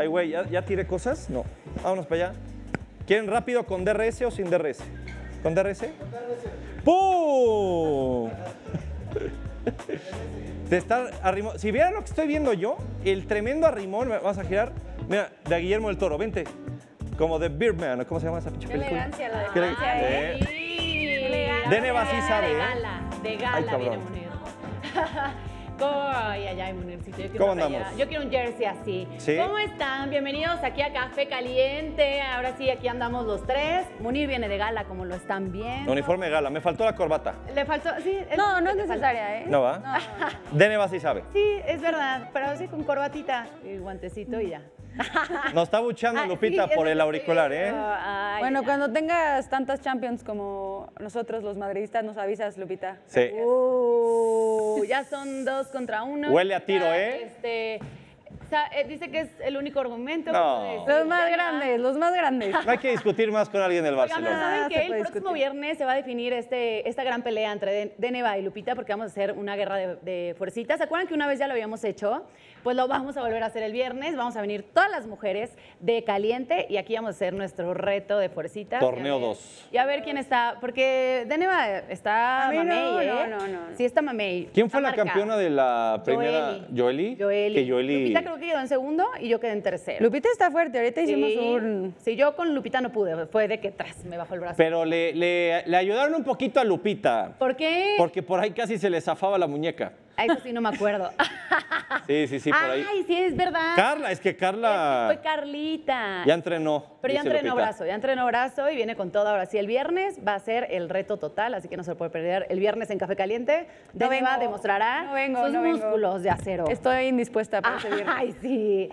Ay, güey, ¿ya, tiré cosas? No. Vámonos para allá. ¿Quieren rápido con DRS o sin DRS? ¿Con DRS? ¡Pum! de estar Si vieran lo que estoy viendo yo, el tremendo arrimón, Vamos a girar. Mira, de Guillermo del Toro, vente. Como de Birdman, ¿cómo se llama esa pinche película? Qué elegancia la de elegancia, ¿eh? ¿eh? Sí. sí sabe. De ¿eh? gala, de gala, Ay, viene unido allá Yo quiero ¿Cómo andamos? Yo quiero un jersey así. ¿Cómo están? Bienvenidos aquí a Café Caliente. Ahora sí, aquí andamos los tres. Munir viene de gala, como lo están bien. Uniforme de gala. Me faltó la corbata. Le faltó, sí. no, no es necesaria, ¿eh? No va. Dene va sabe. Sí, es verdad. Pero así con corbatita y guantecito y ya. Nos está buchando ah, Lupita por el auricular, ¿eh? bueno, cuando tengas tantas Champions como nosotros los madridistas, nos avisas, Lupita. Sí. Uh, ya son dos contra uno. Huele a tiro, ¿eh? Este, ¿eh? dice que es el único argumento. Pues, los más grandes, los más grandes. No hay que discutir más con alguien del Barcelona. ¿saben ah, que El próximo viernes se va a definir este, esta gran pelea entre Deneva y Lupita porque vamos a hacer una guerra de, de fuercitas. ¿Se acuerdan que una vez ya lo habíamos hecho? pues lo vamos a volver a hacer el viernes. Vamos a venir todas las mujeres de caliente y aquí vamos a hacer nuestro reto de fuercita. Torneo 2. Y, a ver quién está, porque Deneva está mamey, no, ¿eh? No, no, Sí, está mamey. ¿Quién fue la campeona de la primera? Joeli. Lupita creo que quedó en segundo y yo quedé en tercero. Lupita está fuerte, ahorita hicimos un... Sí, yo con Lupita no pude, fue de que atrás me bajó el brazo. Pero le, ayudaron un poquito a Lupita. ¿Por qué? Porque por ahí casi se le zafaba la muñeca. Eso sí no me acuerdo. Sí, sí, sí, por ahí. Ay, sí, es verdad. Carla, es que Carla. fue Carlita. Ya entrenó. Pero ya entrenó brazo, ya entrenó brazo y viene con todo ahora. Sí, el viernes va a ser el reto total, así que no se lo puede perder. El viernes en Café Caliente, no va demostrará sus músculos de acero. Estoy indispuesta para ah, ese Ay, sí.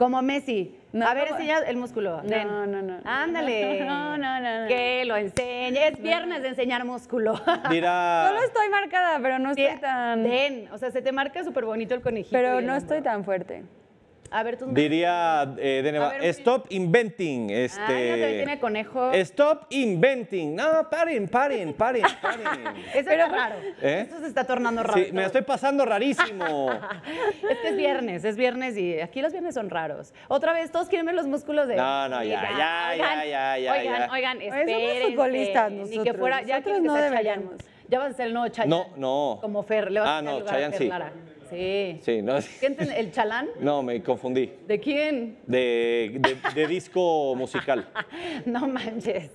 Como Messi. a ver, enseña el músculo. No, no, no, Ándale. No, no, no. que lo enseñe. Es viernes de enseñar músculo. Mira. Solo estoy marcada, pero no estoy tan. Ven, o sea, se te marca súper bonito el conejito. Pero no estoy tan fuerte. A ver, tus Diría eh, de stop inventing. Este, Ay, no conejo. Stop inventing. No, paren, paren, paren, paren. Eso era raro. ¿Eh? Esto se está tornando raro. Sí, me estoy pasando rarísimo. este es viernes, es viernes y aquí los viernes son raros. Otra vez, todos quieren ver los músculos de... No, no, ya, ya, ya, ya, ya. Oigan, oigan, espérense. futbolistas nosotros. Ni que fuera, ya que no deberíamos. Ya vas a ser el nuevo Chayanne. No, no. Como Fer. Le vas ah, a no, Chayanne sí. Lara. Sí. ¿no? ¿El chalán? No, me confundí. ¿De quién? De, de, de disco musical. no manches.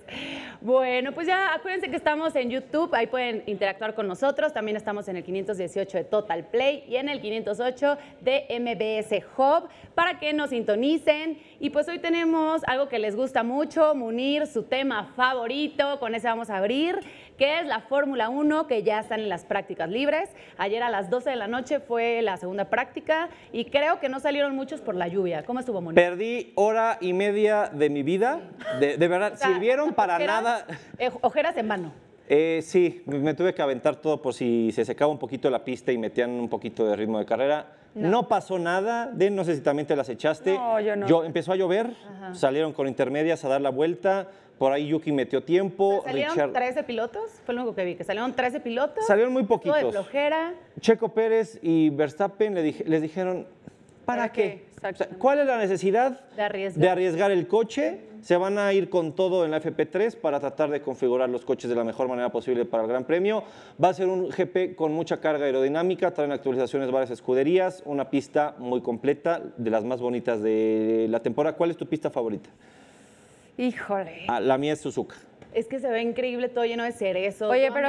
Bueno, pues ya acuérdense que estamos en YouTube, ahí pueden interactuar con nosotros. También estamos en el 518 de Total Play y en el 508 de MBS Hub para que nos sintonicen. Y pues hoy tenemos algo que les gusta mucho, Munir, su tema favorito. Con ese vamos a abrir que es la Fórmula 1, que ya están en las prácticas libres. Ayer a las 12 de la noche fue la segunda práctica y creo que no salieron muchos por la lluvia. ¿Cómo estuvo, Moni? Perdí hora y media de mi vida. De, verdad, sirvieron para nada. Eh, ojeras en mano. Eh, sí, me tuve que aventar todo por si se secaba un poquito la pista y metían un poquito de ritmo de carrera. No. pasó nada, de, no sé si también te las echaste. No, yo no. empezó a llover, salieron con intermedias a dar la vuelta. Por ahí Yuki metió tiempo. ¿Salieron 13 pilotos? Fue lo único que vi, que salieron 13 pilotos. Salieron muy poquitos. Todo de flojera. Checo Pérez y Verstappen les dijeron, ¿Para qué? ¿Cuál es la necesidad de arriesgar. el coche? Se van a ir con todo en la FP3 para tratar de configurar los coches de la mejor manera posible para el Gran Premio. Va a ser un GP con mucha carga aerodinámica, traen actualizaciones varias escuderías, una pista muy completa, de las más bonitas de la temporada. ¿Cuál es tu pista favorita? Híjole. Ah, la mía es Suzuka. Es que se ve increíble todo lleno de cerezos. Oye, pero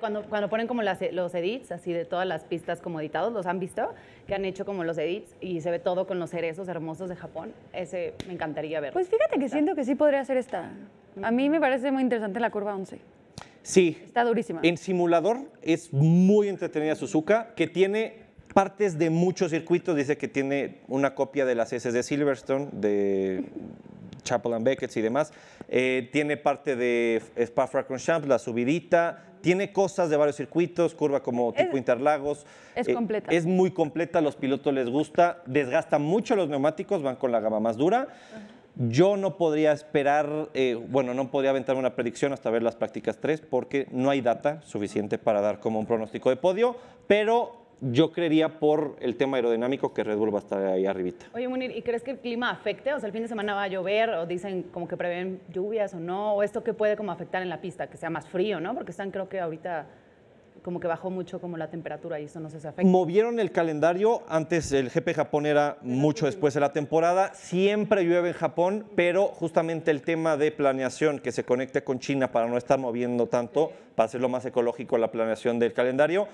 cuando, cuando ponen como los edits, así de todas las pistas como editados, ¿los han visto? Que han hecho como los edits y se ve todo con los cerezos hermosos de Japón. Ese me encantaría verlo. Pues fíjate que siento que sí podría ser esta. A mí me parece muy interesante la curva 11. Sí. Está durísima. En simulador es muy entretenida Suzuka, que tiene partes de muchos circuitos. Dice que tiene una copia de las S de Silverstone, de Chapel Beckett y demás. Eh, tiene parte de Spa-Francorchamps, la subidita, tiene cosas de varios circuitos, curva como tipo Interlagos. Es eh, completa. Es muy completa, los pilotos les gusta, desgastan mucho los neumáticos, van con la gama más dura. Yo no podría esperar, eh, bueno, no podría aventar una predicción hasta ver las prácticas 3 porque no hay data suficiente para dar como un pronóstico de podio, pero yo creería por el tema aerodinámico que Red Bull va a estar ahí arribita. Oye, Munir, ¿y crees que el clima afecte? O sea, el fin de semana va a llover o dicen como que prevén lluvias o no, o esto que puede como afectar en la pista, que sea más frío, ¿no? Porque están creo que ahorita como que bajó mucho como la temperatura y eso no sé si afecta. Movieron el calendario, antes el GP Japón era mucho después de la temporada, siempre llueve en Japón, pero justamente el tema de planeación que se conecte con China para no estar moviendo tanto, para hacerlo más ecológico la planeación del calendario,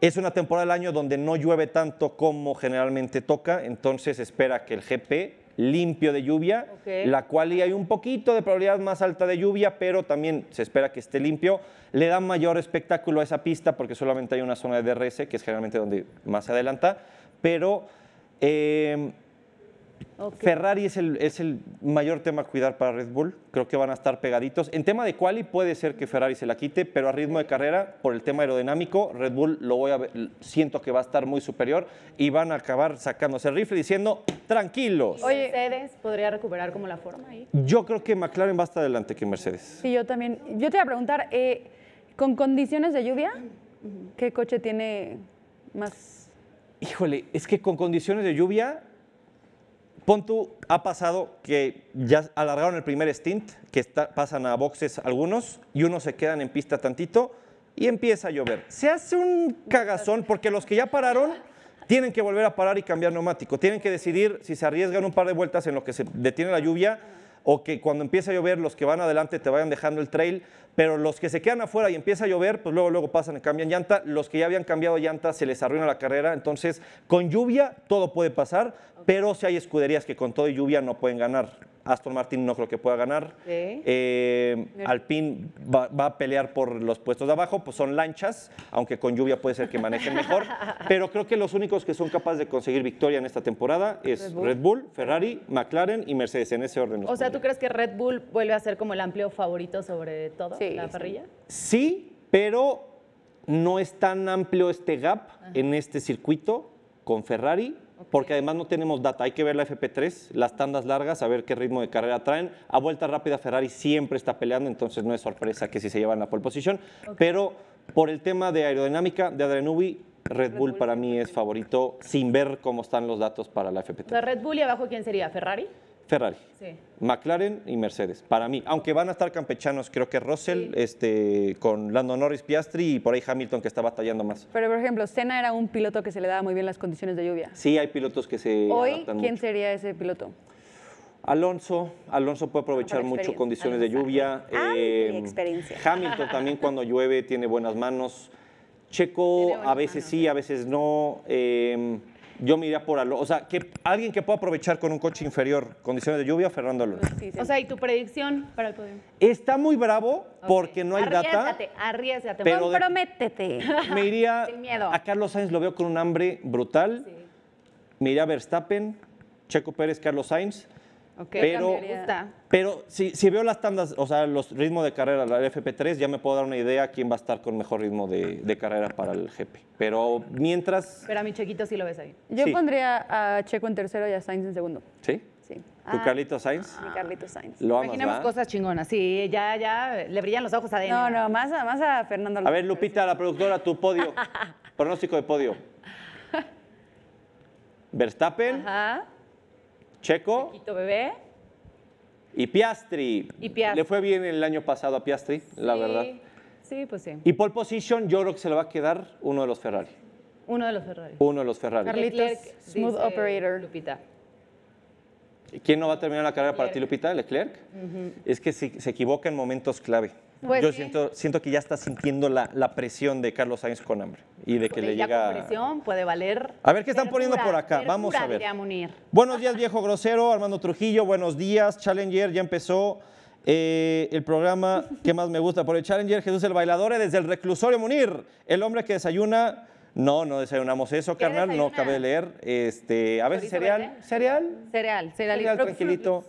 es una temporada del año donde no llueve tanto como generalmente toca, entonces espera que el GP limpio de lluvia, la cual hay un poquito de probabilidad más alta de lluvia, pero también se espera que esté limpio. Le da mayor espectáculo a esa pista porque solamente hay una zona de DRS, que es generalmente donde más se adelanta, pero eh, Ferrari es el, mayor tema a cuidar para Red Bull. Creo que van a estar pegaditos. En tema de quali puede ser que Ferrari se la quite, pero a ritmo de carrera, por el tema aerodinámico, Red Bull lo voy a siento que va a estar muy superior y van a acabar sacándose el rifle diciendo tranquilos. Oye, Mercedes podría recuperar como la forma ahí. Yo creo que McLaren va a estar adelante que Mercedes. Sí, yo también. Yo te voy a preguntar, eh, con condiciones de lluvia, ¿qué coche tiene más? Híjole, es que con condiciones de lluvia Pontu ha pasado que ya alargaron el primer stint, que pasan a boxes algunos y unos se quedan en pista tantito y empieza a llover. Se hace un cagazón porque los que ya pararon tienen que volver a parar y cambiar neumático. Tienen que decidir si se arriesgan un par de vueltas en lo que se detiene la lluvia o que cuando empieza a llover los que van adelante te vayan dejando el trail, pero los que se quedan afuera y empieza a llover, pues luego, luego pasan y cambian llanta, los que ya habían cambiado llanta se les arruina la carrera, entonces con lluvia todo puede pasar, pero si hay escuderías que con todo y lluvia no pueden ganar. Aston Martin no creo que pueda ganar. Eh, Alpine va, a pelear por los puestos de abajo, pues son lanchas, aunque con lluvia puede ser que manejen mejor. pero creo que los únicos que son capaces de conseguir victoria en esta temporada es Red Bull, Ferrari, McLaren y Mercedes, en ese orden. O sea, ¿tú crees que Red Bull vuelve a ser como el amplio favorito sobre todo la parrilla? Sí, pero no es tan amplio este gap en este circuito con Ferrari porque además no tenemos data. Hay que ver la FP3, las tandas largas, a ver qué ritmo de carrera traen. A vuelta rápida Ferrari siempre está peleando, entonces no es sorpresa que si se llevan la pole position. Pero por el tema de aerodinámica de Adrenubi, Red, Bull, para mí es favorito sin ver cómo están los datos para la FP3. Red Bull y abajo quién sería, Ferrari? Ferrari. McLaren y Mercedes, para mí. Aunque van a estar campechanos, creo que Russell este, con Lando Norris, Piastri y por ahí Hamilton que está batallando más. Pero, por ejemplo, Senna era un piloto que se le daba muy bien las condiciones de lluvia. Sí, hay pilotos que se. Hoy, ¿quién sería ese piloto? Alonso, Alonso puede aprovechar mucho condiciones de lluvia. Ah, experiencia. Hamilton también cuando llueve tiene buenas manos. Checo a veces sí, a veces no. Em, yo me iría por Alonso. O sea, que alguien que pueda aprovechar con un coche inferior condiciones de lluvia, Fernando Alonso. O sea, ¿y tu predicción para el podio? Está muy bravo porque no hay arriesgate, data. Arriesgate, pero prométete. me iría a Carlos Sainz, lo veo con un hambre brutal. Sí. Me iría Verstappen, Checo Pérez, Carlos Sainz. Pero, pero si, si, veo las tandas, o sea, los ritmos de carrera, la FP3, ya me puedo dar una idea quién va a estar con mejor ritmo de, carrera para el GP. Pero mientras... Pero a mi Chequito sí lo ves ahí. Yo pondría a Checo en tercero y a Sainz en segundo. ¿Sí? Sí. ¿Tu ah. Carlito Sainz? Mi Carlito Sainz. Imaginemos cosas chingonas. Sí, ya, ya le brillan los ojos a No, no, más a, más a Fernando. A ver, Lupita, la productora, tu podio. Pronóstico de podio. Verstappen. Ajá. Checo. bebé. Y Piastri. Le fue bien el año pasado a Piastri, la verdad. Sí, pues sí. Y pole position, yo creo que se le va a quedar uno de los Ferrari. Uno de los Ferrari. Uno de los Ferrari. Carlitos, smooth operator. Lupita. ¿Quién no va a terminar la carrera para ti, Lupita? ¿Leclerc? Es que se, equivoca en momentos clave. Pues Yo siento, que ya está sintiendo la, presión de Carlos Sainz con hambre y de que le llega. La presión puede valer. A ver qué están poniendo por acá. Vamos a ver. Buenos días, viejo grosero. Armando Trujillo, buenos días. Challenger ya empezó. Eh, el programa que más me gusta por el Challenger, Jesús el Bailador, desde el reclusorio Munir, el hombre que desayuna no, no desayunamos eso, carnal, no de leer. Este, a veces cereal, cereal. Cereal, cereal, cereal tranquilito.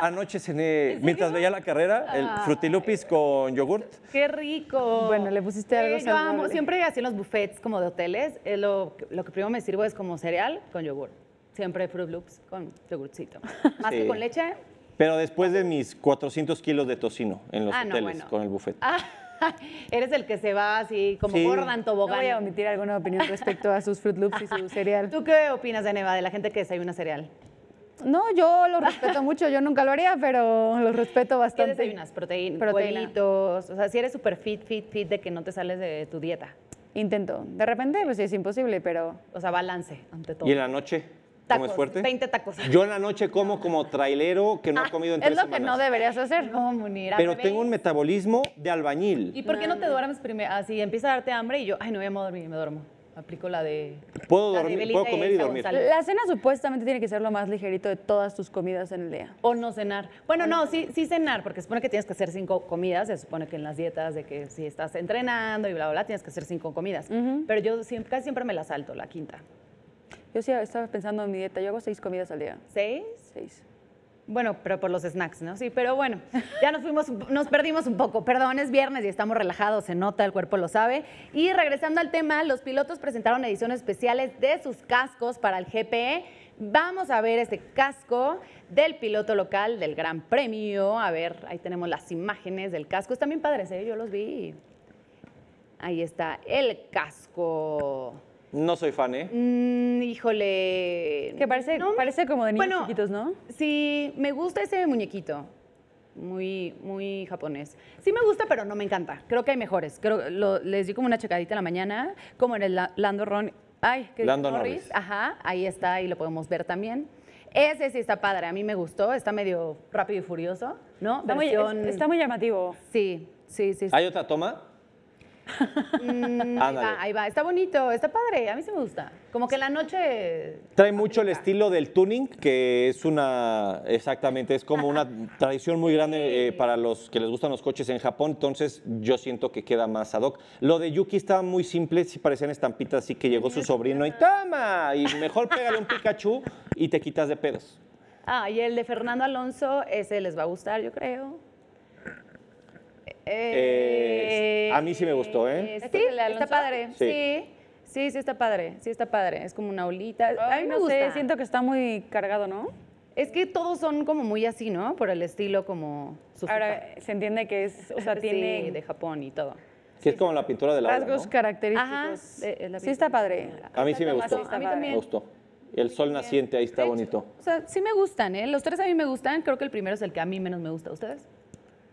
anoche cené, mientras veía la carrera, el frutilupis con yogurt. ¡Qué rico! Bueno, le pusiste algo eh, siempre así en los buffets como de hoteles, eh, lo, que primero me sirvo es como cereal con yogurt. Siempre Fruit Loops con yogurtcito. Más que con leche. Pero después de mis 400 kilos de tocino en los ah, hoteles con el buffet. Ah. Eres el que se va así como sí. en Tobogán. No voy a omitir alguna opinión respecto a sus Fruit Loops y su cereal. ¿Tú qué opinas de Neva, de la gente que desayuna cereal? No, yo lo respeto mucho, yo nunca lo haría, pero lo respeto bastante. ¿Qué desayunas? ¿Proteínas? o sea, si eres súper fit, fit, fit de que no te sales de tu dieta. Intento. De repente, pues sí es imposible, pero... O sea, balance ante todo. ¿Y en la noche? es fuerte? 20 tacos. Yo en la noche como como trailero que no he ah, comido en Es lo que no deberías hacer. Pero tengo un metabolismo de albañil. ¿Y por qué no te duermes primero? Así empieza a darte hambre y yo, ay, no voy a dormir me duermo. Aplico la de. Puedo la dormir, puedo comer y dormir. La cena supuestamente tiene que ser lo más ligerito de todas tus comidas en el día. O no cenar. Bueno, no, sí, sí cenar, porque se supone que tienes que hacer cinco comidas. Se supone que en las dietas de que si estás entrenando y bla, bla, bla, tienes que hacer cinco comidas. Pero yo casi siempre me la salto, la quinta. Yo sí estaba pensando en mi dieta. Yo hago seis comidas al día. ¿Seis? Seis. Bueno, pero por los snacks, ¿no? Sí, pero bueno, ya nos fuimos, nos perdimos un poco. Perdón, es viernes y estamos relajados, se nota, el cuerpo lo sabe. Y regresando al tema, los pilotos presentaron ediciones especiales de sus cascos para el GPE. Vamos a ver este casco del piloto local del Gran Premio. A ver, ahí tenemos las imágenes del casco. Están bien padres, ¿eh? yo los vi. Ahí está el casco. No soy fan, ¿eh? Mm, híjole. Que parece, parece como de niños chiquitos, ¿no? Sí, me gusta ese muñequito. Muy, muy japonés. Sí me gusta, pero no me encanta. Creo que hay mejores. Creo, lo, les di como una checadita en la mañana, como en el Lando Ron. Ay, que Lando Norris. Ajá, ahí está y lo podemos ver también. Ese sí está padre, a mí me gustó, está medio rápido y furioso, ¿no? Está, muy, llamativo. Sí, sí, sí. sí. ¿Hay otra toma? Mm, ahí va, ahí va. Está bonito, está padre, a mí se me gusta. Como que la noche... Trae mucho el estilo del tuning, que es una, exactamente, es como una tradición muy grande eh, para los que les gustan los coches en Japón, entonces yo siento que queda más ad hoc. Lo de Yuki estaba muy simple, sí parecían estampitas, así que llegó su sobrino y toma, y mejor pégale un Pikachu y te quitas de pedos. Ah, y el de Fernando Alonso, ese les va a gustar, yo creo. Eh, a mí sí me gustó, ¿eh? Este sí, está padre. Sí. sí. sí, está padre, sí está padre. Es como una olita. a mí me gusta. siento que está muy cargado, ¿no? Es que todos son como muy así, ¿no? Por el estilo como... Ahora se entiende que es, o sea, tiene... de Japón y todo. Sí, es como la pintura de la Rasgos característicos. Ajá, sí está padre. A mí sí me gustó. a mí también. Me gustó. El sol naciente ahí está bonito. O sea, sí me gustan, ¿eh? Los tres a mí me gustan. Creo que el primero es el que a mí menos me gusta. ¿Ustedes?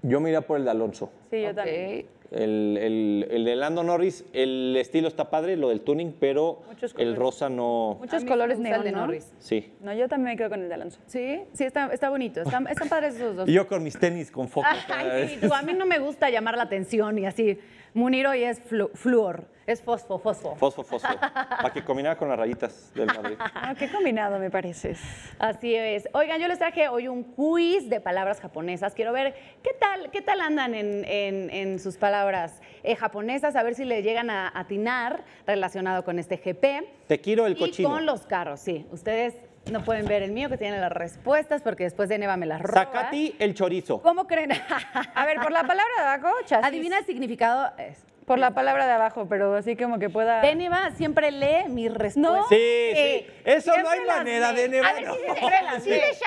Yo me por el de Alonso. Sí, yo también. El, de Lando Norris, el estilo está padre, lo del tuning, pero el rosa no. Muchos colores negros. de Norris. Sí. No, yo también me quedo con el de Alonso. Sí, sí, está, está bonito. Están, padres esos dos. Y yo con mis tenis con foco. Ay, a mí no me gusta llamar la atención y así. Muniro hoy es fluor, flúor, es fosfo, fosfo. Fosfo, fosfo. Para que combinara con las rayitas del Madrid. Ah, qué combinado me parece. Así es. Oigan, yo les traje hoy un quiz de palabras japonesas. Quiero ver qué tal, qué tal andan en, sus palabras eh, japonesas, a ver si le llegan a atinar relacionado con este GP. Te quiero el cochino. Y con los carros, sí. Ustedes no pueden ver el mío que tiene las respuestas porque después de Neva me las roba. Zacati el chorizo. ¿Cómo creen? A ver, por la palabra de Adivina el significado. Es. Por la palabra de abajo, pero así como que pueda. Deneva siempre lee mi respuesta. ¿No? Sí, eh, sí. Eso no hay manera, Deneva. A ver no. si ¿qué dice?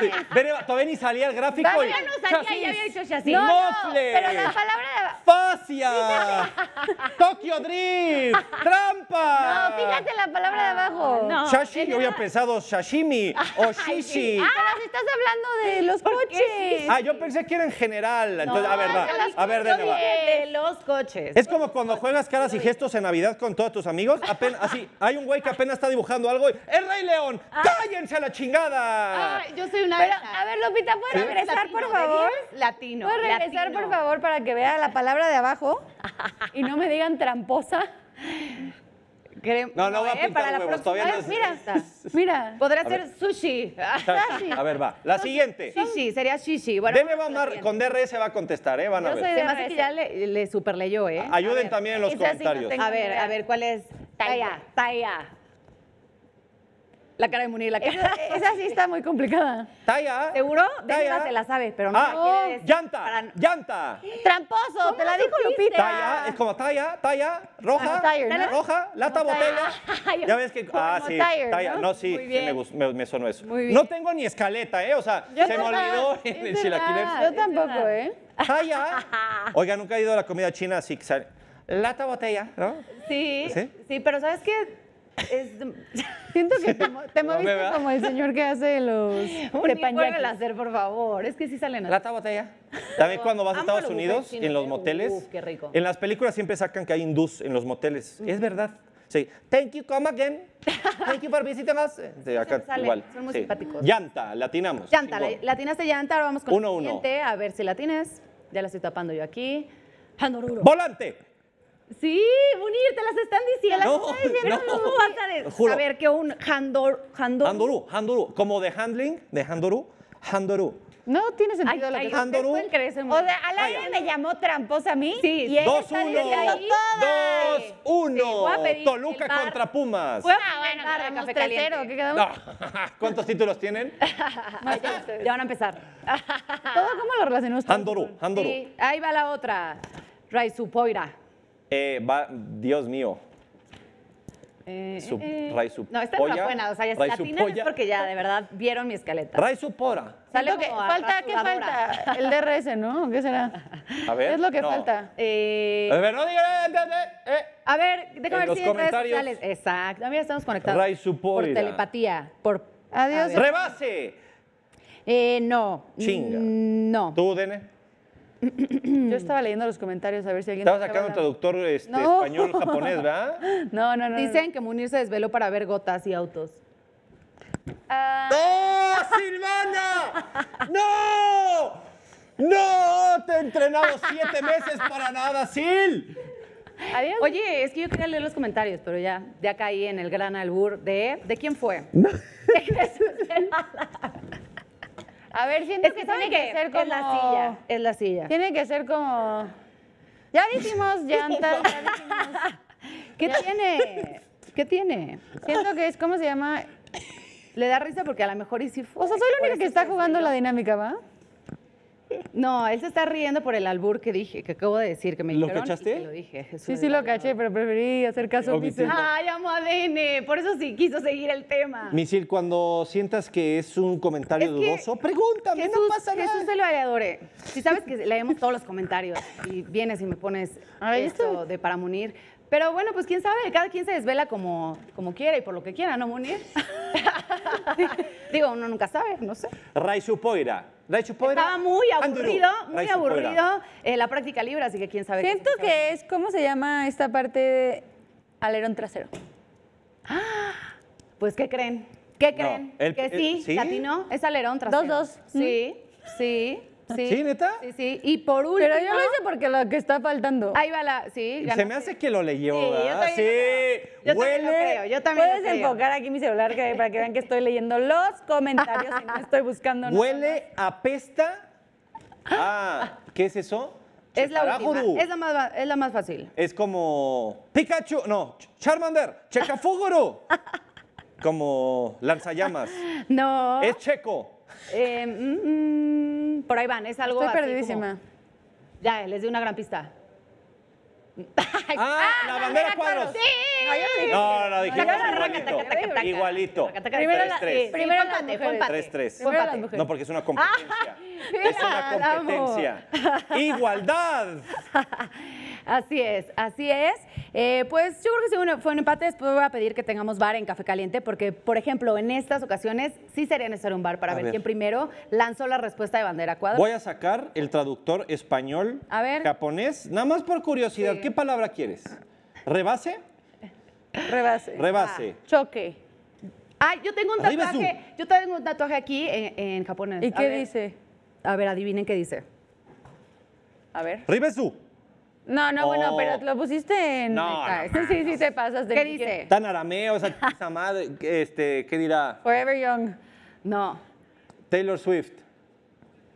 Sí. Deneva, todavía ni salía el gráfico. No, ya no salía, ya había dicho chasis. No, pero la palabra de abajo. Facia. Tokyo Drift. Trampa. No, fíjate la palabra de abajo. No, Shashi, yo había pensado shashimi o shishi. Ah, pero si estás hablando de los coches. Ah, yo pensé que era en general. Entonces, a ver, va. A ver, Deneva. De los coches. Es como cuando juegas caras y gestos en Navidad con todos tus amigos. así, hay un güey que apenas está dibujando algo y ¡El Rey León! Ah. ¡Cállense a la chingada! yo soy una A ver, Lupita, ¿puedes regresar, por favor? Latino. ¿Puedes regresar, por favor, para que vea la palabra de abajo y no me digan tramposa? No, no, voy a eh, para huevos, todavía Mira, mira. Podría ser sushi. A ver, va. La siguiente. Sushi, sería sushi. Bueno, va a mar- con DRS va a contestar, ¿eh? Van a ver. soy sé, además le, super superleyó, ¿eh? Ayuden también en los comentarios. A ver, a ver, ¿cuál es? Taya. Taya. La cara de Munir, la cara. Esa, esa sí está muy complicada. Talla. ¿Seguro? Talla. Ah, te la sabes, pero no. llanta. Llanta. Tramposo, te la dijo Lupita. Talla, es como talla, talla, roja, roja, lata, botella. ya ves que. ah, sí. Tire, ¿no? sí, me, me, sonó eso. Muy bien. No tengo ni escaleta, ¿eh? O sea, se me olvidó en el Yo tampoco, ¿eh? Talla. Oiga, nunca he ido a la comida china así que sale. Lata, botella, ¿no? Sí. Sí, sí pero ¿sabes qué? Es. Siento que te, te moviste como el señor que hace los Un el hacer, por favor. Es que sí salen así. Lata botella. También cuando vas a Estados Unidos, en los ¿eh? moteles. qué rico. En las películas siempre sacan que hay hindús en los moteles. Es verdad. Sí. Thank you, come again. Thank you for visiting us. Sí, acá igual. Son muy simpáticos. Llanta, latinamos. Llanta, latinaste llanta. Ahora vamos con el siguiente. A ver si latines. Ya la estoy tapando yo aquí. Volante. Sí, unir, te las están diciendo. No, las están diciendo no, no, A ver, que un handor... Handoru, handoru. Como de handling, de handoru, handoru. No tiene sentido ay, lo que O sea, Alain me llamó tramposa a mí. Sí, y dos, uno, ahí. dos, uno. Toluca contra Pumas. ah, bueno, para café caliente. ¿Cuántos títulos tienen? ya, van a empezar. ¿Todo cómo lo relacionó usted. Handoru. Sí, ahí va la otra. Poira. Eh, va, Dios mío. Eh, eh, eh Ray no, esta es no buena, o sea, ya Ray porque ya de verdad vieron mi escaleta. Ray Supora. ¿Qué que falta, ¿qué falta? El DRS, ¿no? ¿Qué será? A ver. Es lo que falta. Eh, a ver, no digan. Eh, a ver, déjame ver si en redes sociales. Exacto, ya estamos conectados. Ray Supora. Por telepatía, por. Adiós. Rebase. no. Chinga. Mm, no. ¿Tú, Dene? Yo estaba leyendo los comentarios a ver si alguien... Estaba sacando traductor este, o español-japonés, ¿verdad? No, no, no. Dicen que Munir se desveló para ver gotas y autos. Ah. ¡Oh, Silvana! ¡No! ¡No! Te he entrenado siete meses para nada, Sil. adiós. Oye, es que yo quería leer los comentarios, pero ya, ya caí en el gran albur de... ¿De quién fue? de a ver, siento que, tiene que, ser como... Es la silla, es la silla. Tiene que ser como... Ya dijimos llantas, ya dijimos... ¿Qué tiene? ¿Qué tiene? Siento que es, ¿cómo se llama? Le da risa porque a lo mejor y si O sea, soy la única que está jugando la dinámica, ¿va? No, él se está riendo por el albur que dije, que acabo de decir, que me ¿Lo cachaste? Lo dije. Sí, sí, lo caché, pero preferí hacer caso a Misil. Ay, amo a Dene, por eso sí quiso seguir el tema. Misil, cuando sientas que es un comentario dudoso, pregúntame, no pasa nada. Jesús se lo adore. Si sabes que leemos todos los comentarios y vienes y me pones esto, de para munir, pero bueno, pues quién sabe, cada quien se desvela como, como quiera y por lo que quiera, ¿no, Munir? Digo, uno nunca sabe, no sé. Raichu Poira. Estaba muy aburrido, muy aburrido eh, la práctica libre, así que quién sabe. Siento que es, ¿cómo se llama esta parte alerón trasero? Ah, pues, ¿qué creen? ¿Qué creen? el, que sí, Latino, es alerón trasero. Dos, dos. Mm. Sí, sí. Sí, neta? Sí, sí. Y por último. Pero yo lo hice porque lo que está faltando. Ahí va la. Sí, Se me hace que lo leyó. Sí, yo también Lo Yo Huele. También lo creo. Yo también Puedes enfocar aquí mi celular para que vean que estoy leyendo los comentarios y no estoy buscando nada. Huele, apesta. Ah, ¿qué es eso? Es la, última. es la más, es la más fácil. Es como Pikachu, no, Charmander, Checafúgoro. como lanzallamas. No. Es checo. Eh, mm, mm por ahí van, es algo. Estoy así perdidísima. Como... Ya, les di una gran pista. ah, ah, la bandera cuadros. Sí. No, no, dije igualito. Igualito. Primero la Primero empate, 3-3. No, porque es una ah, competencia. es una competencia. Igualdad. Así es, así es. Eh, pues yo creo que si fue un empate, después voy a pedir que tengamos bar en Café Caliente, porque, por ejemplo, en estas ocasiones sí sería necesario un bar para ver, quién primero lanzó la respuesta de bandera cuadra. Voy a sacar el traductor español, japonés, nada más por curiosidad, ¿qué palabra quieres? ¿Rebase? Rebase. Rebase. Ah, choque. Ay, yo tengo un tatuaje, yo tengo un tatuaje aquí en, japonés. ¿Y qué dice? A ver, adivinen qué dice. A ver. Ribesu. No, no, bueno, pero oh. lo pusiste en. No, no, sí, sí, te pasas de. ¿Qué dice? Tan arameo, esa, madre. Este, ¿Qué dirá? Forever Young. No, Taylor Swift.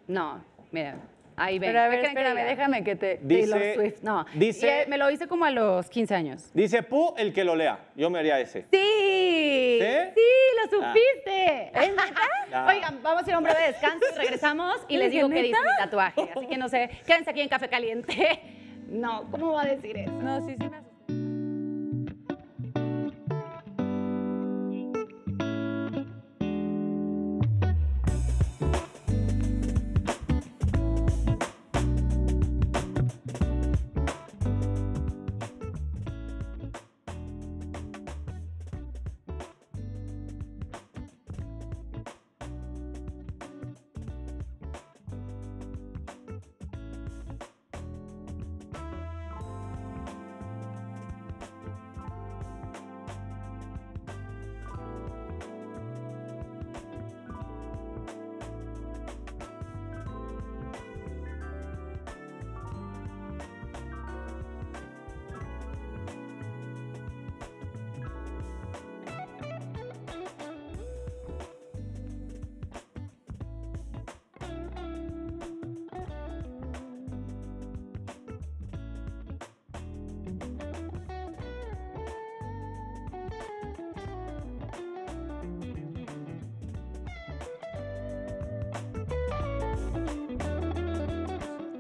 no, mira. Ahí ven. Pero a ver, déjame que te. Dice- Taylor Swift, no. dice- eh, me lo hice como a los 15 años. Dice Pu, el que lo lea. Yo me haría ese. ¡Sí! ¿Sí? lo ah. supiste! ¿Es Oigan, vamos a ir a un breve descanso regresamos y les digo qué dice mi tatuaje. Así que no sé, quédense aquí en Café Caliente. No, ¿cómo va a decir eso?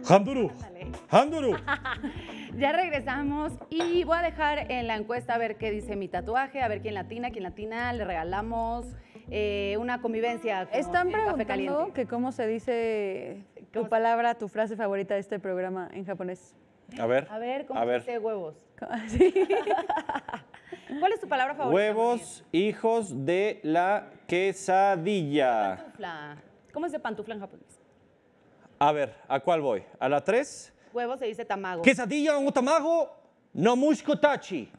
¡Handuru! ¡Handuru! ya regresamos y voy a dejar en la encuesta a ver qué dice mi tatuaje, a ver quién latina, quién latina, le regalamos eh, una convivencia. Es Están preguntando que cómo se dice tu palabra, tu frase favorita de este programa en japonés. A ver. A ver, ¿cómo a se dice huevos? Ah, ¿Cuál es tu palabra favorita? Huevos, hijos de la quesadilla. Pantufla. ¿Cómo se pantufla en japonés? A ver, ¿a cuál voy? ¿A la 3? Huevos se dice tamago. Quesadilla o tamago, no muscotachi. tachi.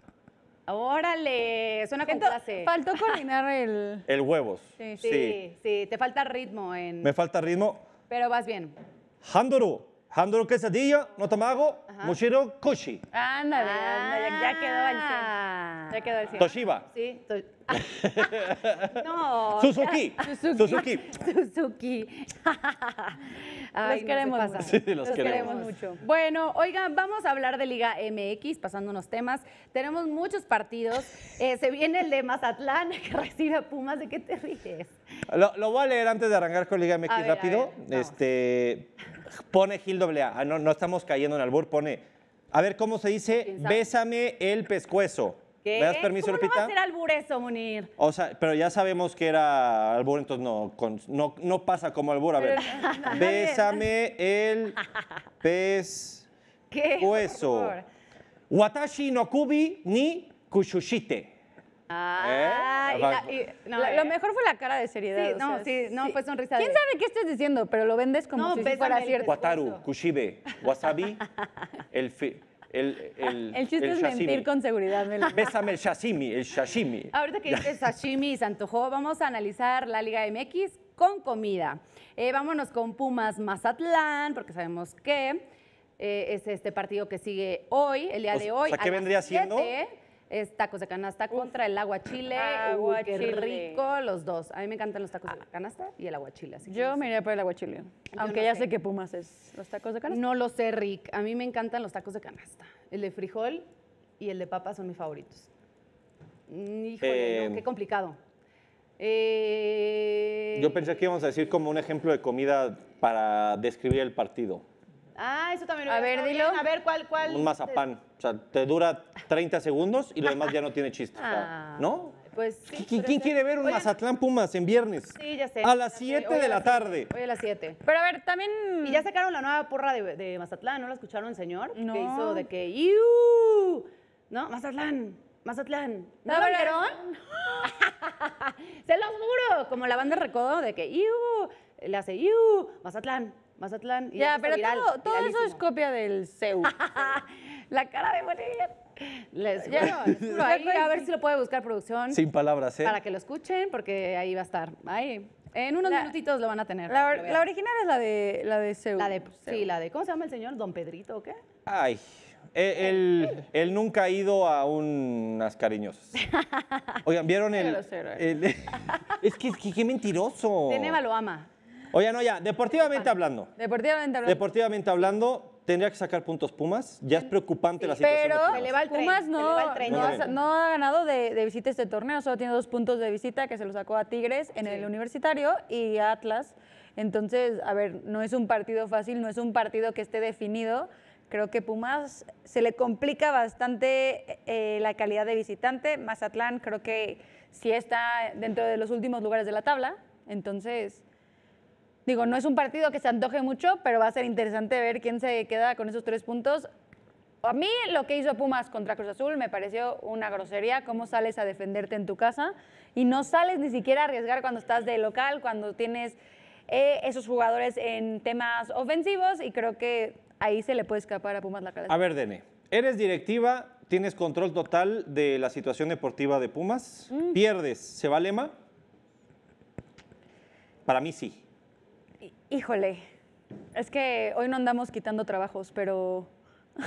Órale, suena como clase. Faltó coordinar el... El huevos. Sí. Sí, sí, te falta ritmo en... Me falta ritmo. Pero vas bien. Handoro, Jandro quesadilla, no tamago, Mushiro, kushi. Ándale, ándale, ya, ah. quedó el 100. Ya quedó el 100. Toshiba. Sí. no. Suzuki. Suzuki. Suzuki. los queremos. No sí, los, los queremos. mucho. Bueno, oigan, vamos a hablar de Liga MX, pasando unos temas. Tenemos muchos partidos. Eh, se viene el de Mazatlán, que recibe a Pumas. ¿De qué te ríes? Lo, voy a leer antes de arrancar con Liga MX rápido. Este pone Gil doble a ah, no, no estamos cayendo en albur, pone. A ver, ¿cómo se dice? Bésame el pescuezo. ¿Me das permiso, Lupita? No va a albur O sea, pero ya sabemos que era albur, entonces no, no pasa como albur. A ver, bésame el pescuezo. Watashi no kubi ni kushushite. Ah, lo mejor fue la cara de seriedad. Sí, no, sí, no, fue sonrisa. ¿Quién sabe qué estás diciendo? Pero lo vendes como no, si fuera cierto. No, kushibe, wasabi, el, el, el, el, chiste es mentir con seguridad. Bésame el sashimi, el sashimi. Ahorita que dices sashimi y se vamos a analizar la Liga MX con comida. Eh, vámonos con Pumas Mazatlán, porque sabemos que eh, es este partido que sigue hoy, el día de hoy. O ¿qué vendría siendo? es tacos de canasta contra el aguachile. chile, rico los dos. A mí me encantan los tacos de ah. canasta y el aguachile. Yo me iría por el aguachile. Aunque ya sé. qué que Pumas es los tacos de canasta. No lo sé, Rick. A mí me encantan los tacos de canasta. El de frijol y el de papa son mis favoritos. Híjole, em. qué complicado. Eh, Yo pensé que íbamos a decir como un ejemplo de comida para describir el partido. Ah, eso también lo A ver, dilo. A ver, ¿cuál, cuál? Un mazapán. O sea, te dura 30 segundos y lo demás ya no tiene chiste. Ah, ¿No? Pues sí, ¿Quién, quiere ver un Mazatlán Pumas en viernes? Sí, ya sé. A las 7 de la tarde. Hoy a las 7. Pero a ver, también. Y ya sacaron la nueva porra de, Mazatlán, ¿no la escucharon, señor? No. Que hizo de que. ¡Iu! ¿No? Mazatlán. Mazatlán. ¿No, ¿No Se los juro. Como la banda recodo de que. ¡Iu! Le hace. ¡Iu! Mazatlán. Mazatlán. Y ya, pero todo, eso es copia del Seúl. la cara de Bolívar. Les, no, a ver si lo puede buscar producción. Sin palabras, ¿eh? Para que lo escuchen, porque ahí va a estar. Ahí. En unos minutitos lo van a tener. La, original es la de la de Seúl. La de, Sí, la de ¿cómo se llama el señor? Don Pedrito, ¿o qué? Ay, él, e, nunca ha ido a unas cariñosas. Oigan, ¿vieron el, eh. es que, qué mentiroso. Neva lo ama. Oye, no, ya, deportivamente hablando. Deportivamente hablando. Deportivamente hablando, tendría que sacar puntos Pumas. Ya es preocupante la situación. Pero Pumas. no, ha, ganado de, de, visita este torneo, solo tiene dos puntos de visita que se los sacó a Tigres en el universitario y a Atlas. Entonces, a ver, no es un partido fácil, no es un partido que esté definido. Creo que Pumas se le complica bastante eh, la calidad de visitante. Mazatlán creo que sí está dentro de los últimos lugares de la tabla. Entonces, Digo, no es un partido que se antoje mucho, pero va a ser interesante ver quién se queda con esos tres puntos. A mí lo que hizo Pumas contra Cruz Azul me pareció una grosería, cómo sales a defenderte en tu casa y no sales ni siquiera a arriesgar cuando estás de local, cuando tienes eh, esos jugadores en temas ofensivos y creo que ahí se le puede escapar a Pumas la cabeza. A ver, Dene, eres directiva, tienes control total de la situación deportiva de Pumas, mm. pierdes, ¿se va Lema? Para mí sí. Híjole, es que hoy no andamos quitando trabajos, pero...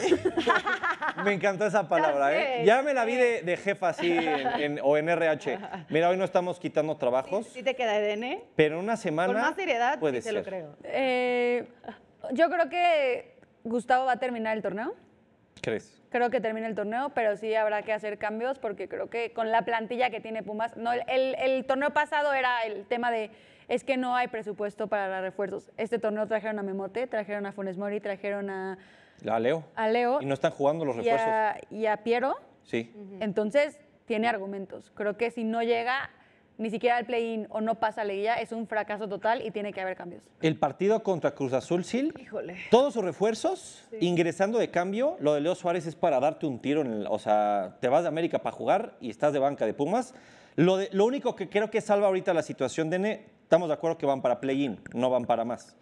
me encantó esa palabra, ya ¿eh? Ya me la vi de, jefa así en, o en RH. Mira, hoy no estamos quitando trabajos. Sí, te queda EDN. Pero en una semana. Con más seriedad, te lo creo. Eh, yo creo que Gustavo va a terminar el torneo. ¿Crees? Creo que termina el torneo, pero sí habrá que hacer cambios porque creo que con la plantilla que tiene Pumas. No, el torneo pasado era el tema de es que no hay presupuesto para refuerzos. Este torneo trajeron a Memote, trajeron a Funes Mori, trajeron a... A Leo. A Leo. Y no están jugando los refuerzos. Y a, Piero. Sí. Entonces, tiene argumentos. Creo que si no llega ni siquiera al play-in o no pasa a guía, es un fracaso total y tiene que haber cambios. El partido contra Cruz Azul, Sil, Híjole. todos sus refuerzos, ingresando de cambio, lo de Leo Suárez es para darte un tiro, en el, o sea, te vas de América para jugar y estás de banca de Pumas. Lo, lo único que creo que salva ahorita la situación, Dene, Estamos de acuerdo que van para play-in, no van para más.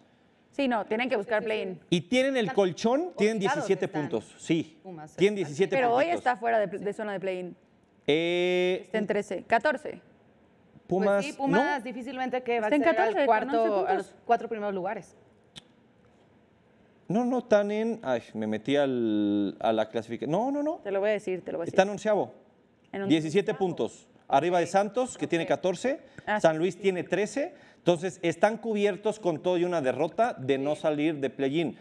Sí, no, tienen que buscar play-in. Y tienen el colchón, tienen 17 puntos. Sí, Pumas, tienen 17 puntos. Pero hoy está fuera de, zona de play-in. Eh, está en 13, 14. Pumas, pues sí, Pumas difícilmente que va a ser en cuarto, a los cuatro primeros lugares. No, no, están en... Ay, me metí al, a la clasificación. No, no, no. Te lo voy a decir, te lo voy a decir. Están onceavo. En onceavo. 17 puntos arriba de Santos, que tiene 14, ah, San Luis tiene 13, entonces están cubiertos con todo y una derrota de no salir de play-in.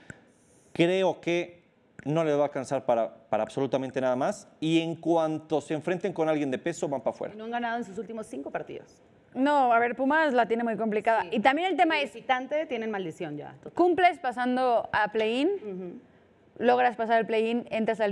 Creo que no les va a alcanzar para, para absolutamente nada más y en cuanto se enfrenten con alguien de peso van para afuera. No han ganado en sus últimos cinco partidos. No, a ver, Pumas la tiene muy complicada. Y también el tema excitante, tienen maldición ya. Cumples pasando a play-in, logras pasar el play-in, entras a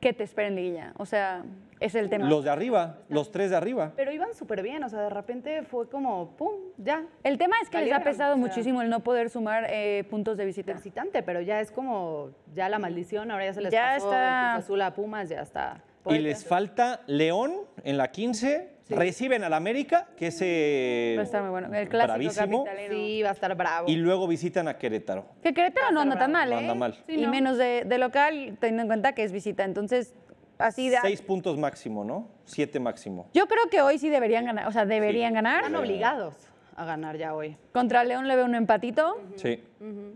¿Qué te espera en liguilla? O sea, es el tema. Los de arriba, los tres de arriba. Pero iban súper bien, o sea, de repente fue como, ¡pum! Ya. El tema es que les ha pesado muchísimo el no poder sumar eh, puntos de visita. Visitante, pero ya es como, ya la maldición, ahora ya se les pasó está... Azul a Pumas, ya está. Y les falta León en la 15, Reciben Reciben al América, que es eh, El clásico bravísimo. Sí, va a estar bravo. Y luego visitan a Querétaro. Que Querétaro no anda tan mal, ¿eh? No anda mal. Y menos de, local, teniendo en cuenta que es visita. Entonces, así da. Seis puntos máximo, ¿no? Siete máximo. Yo creo que hoy sí deberían ganar. O sea, deberían ganar. Están obligados a ganar ya hoy. Contra León le veo un empatito. Sí.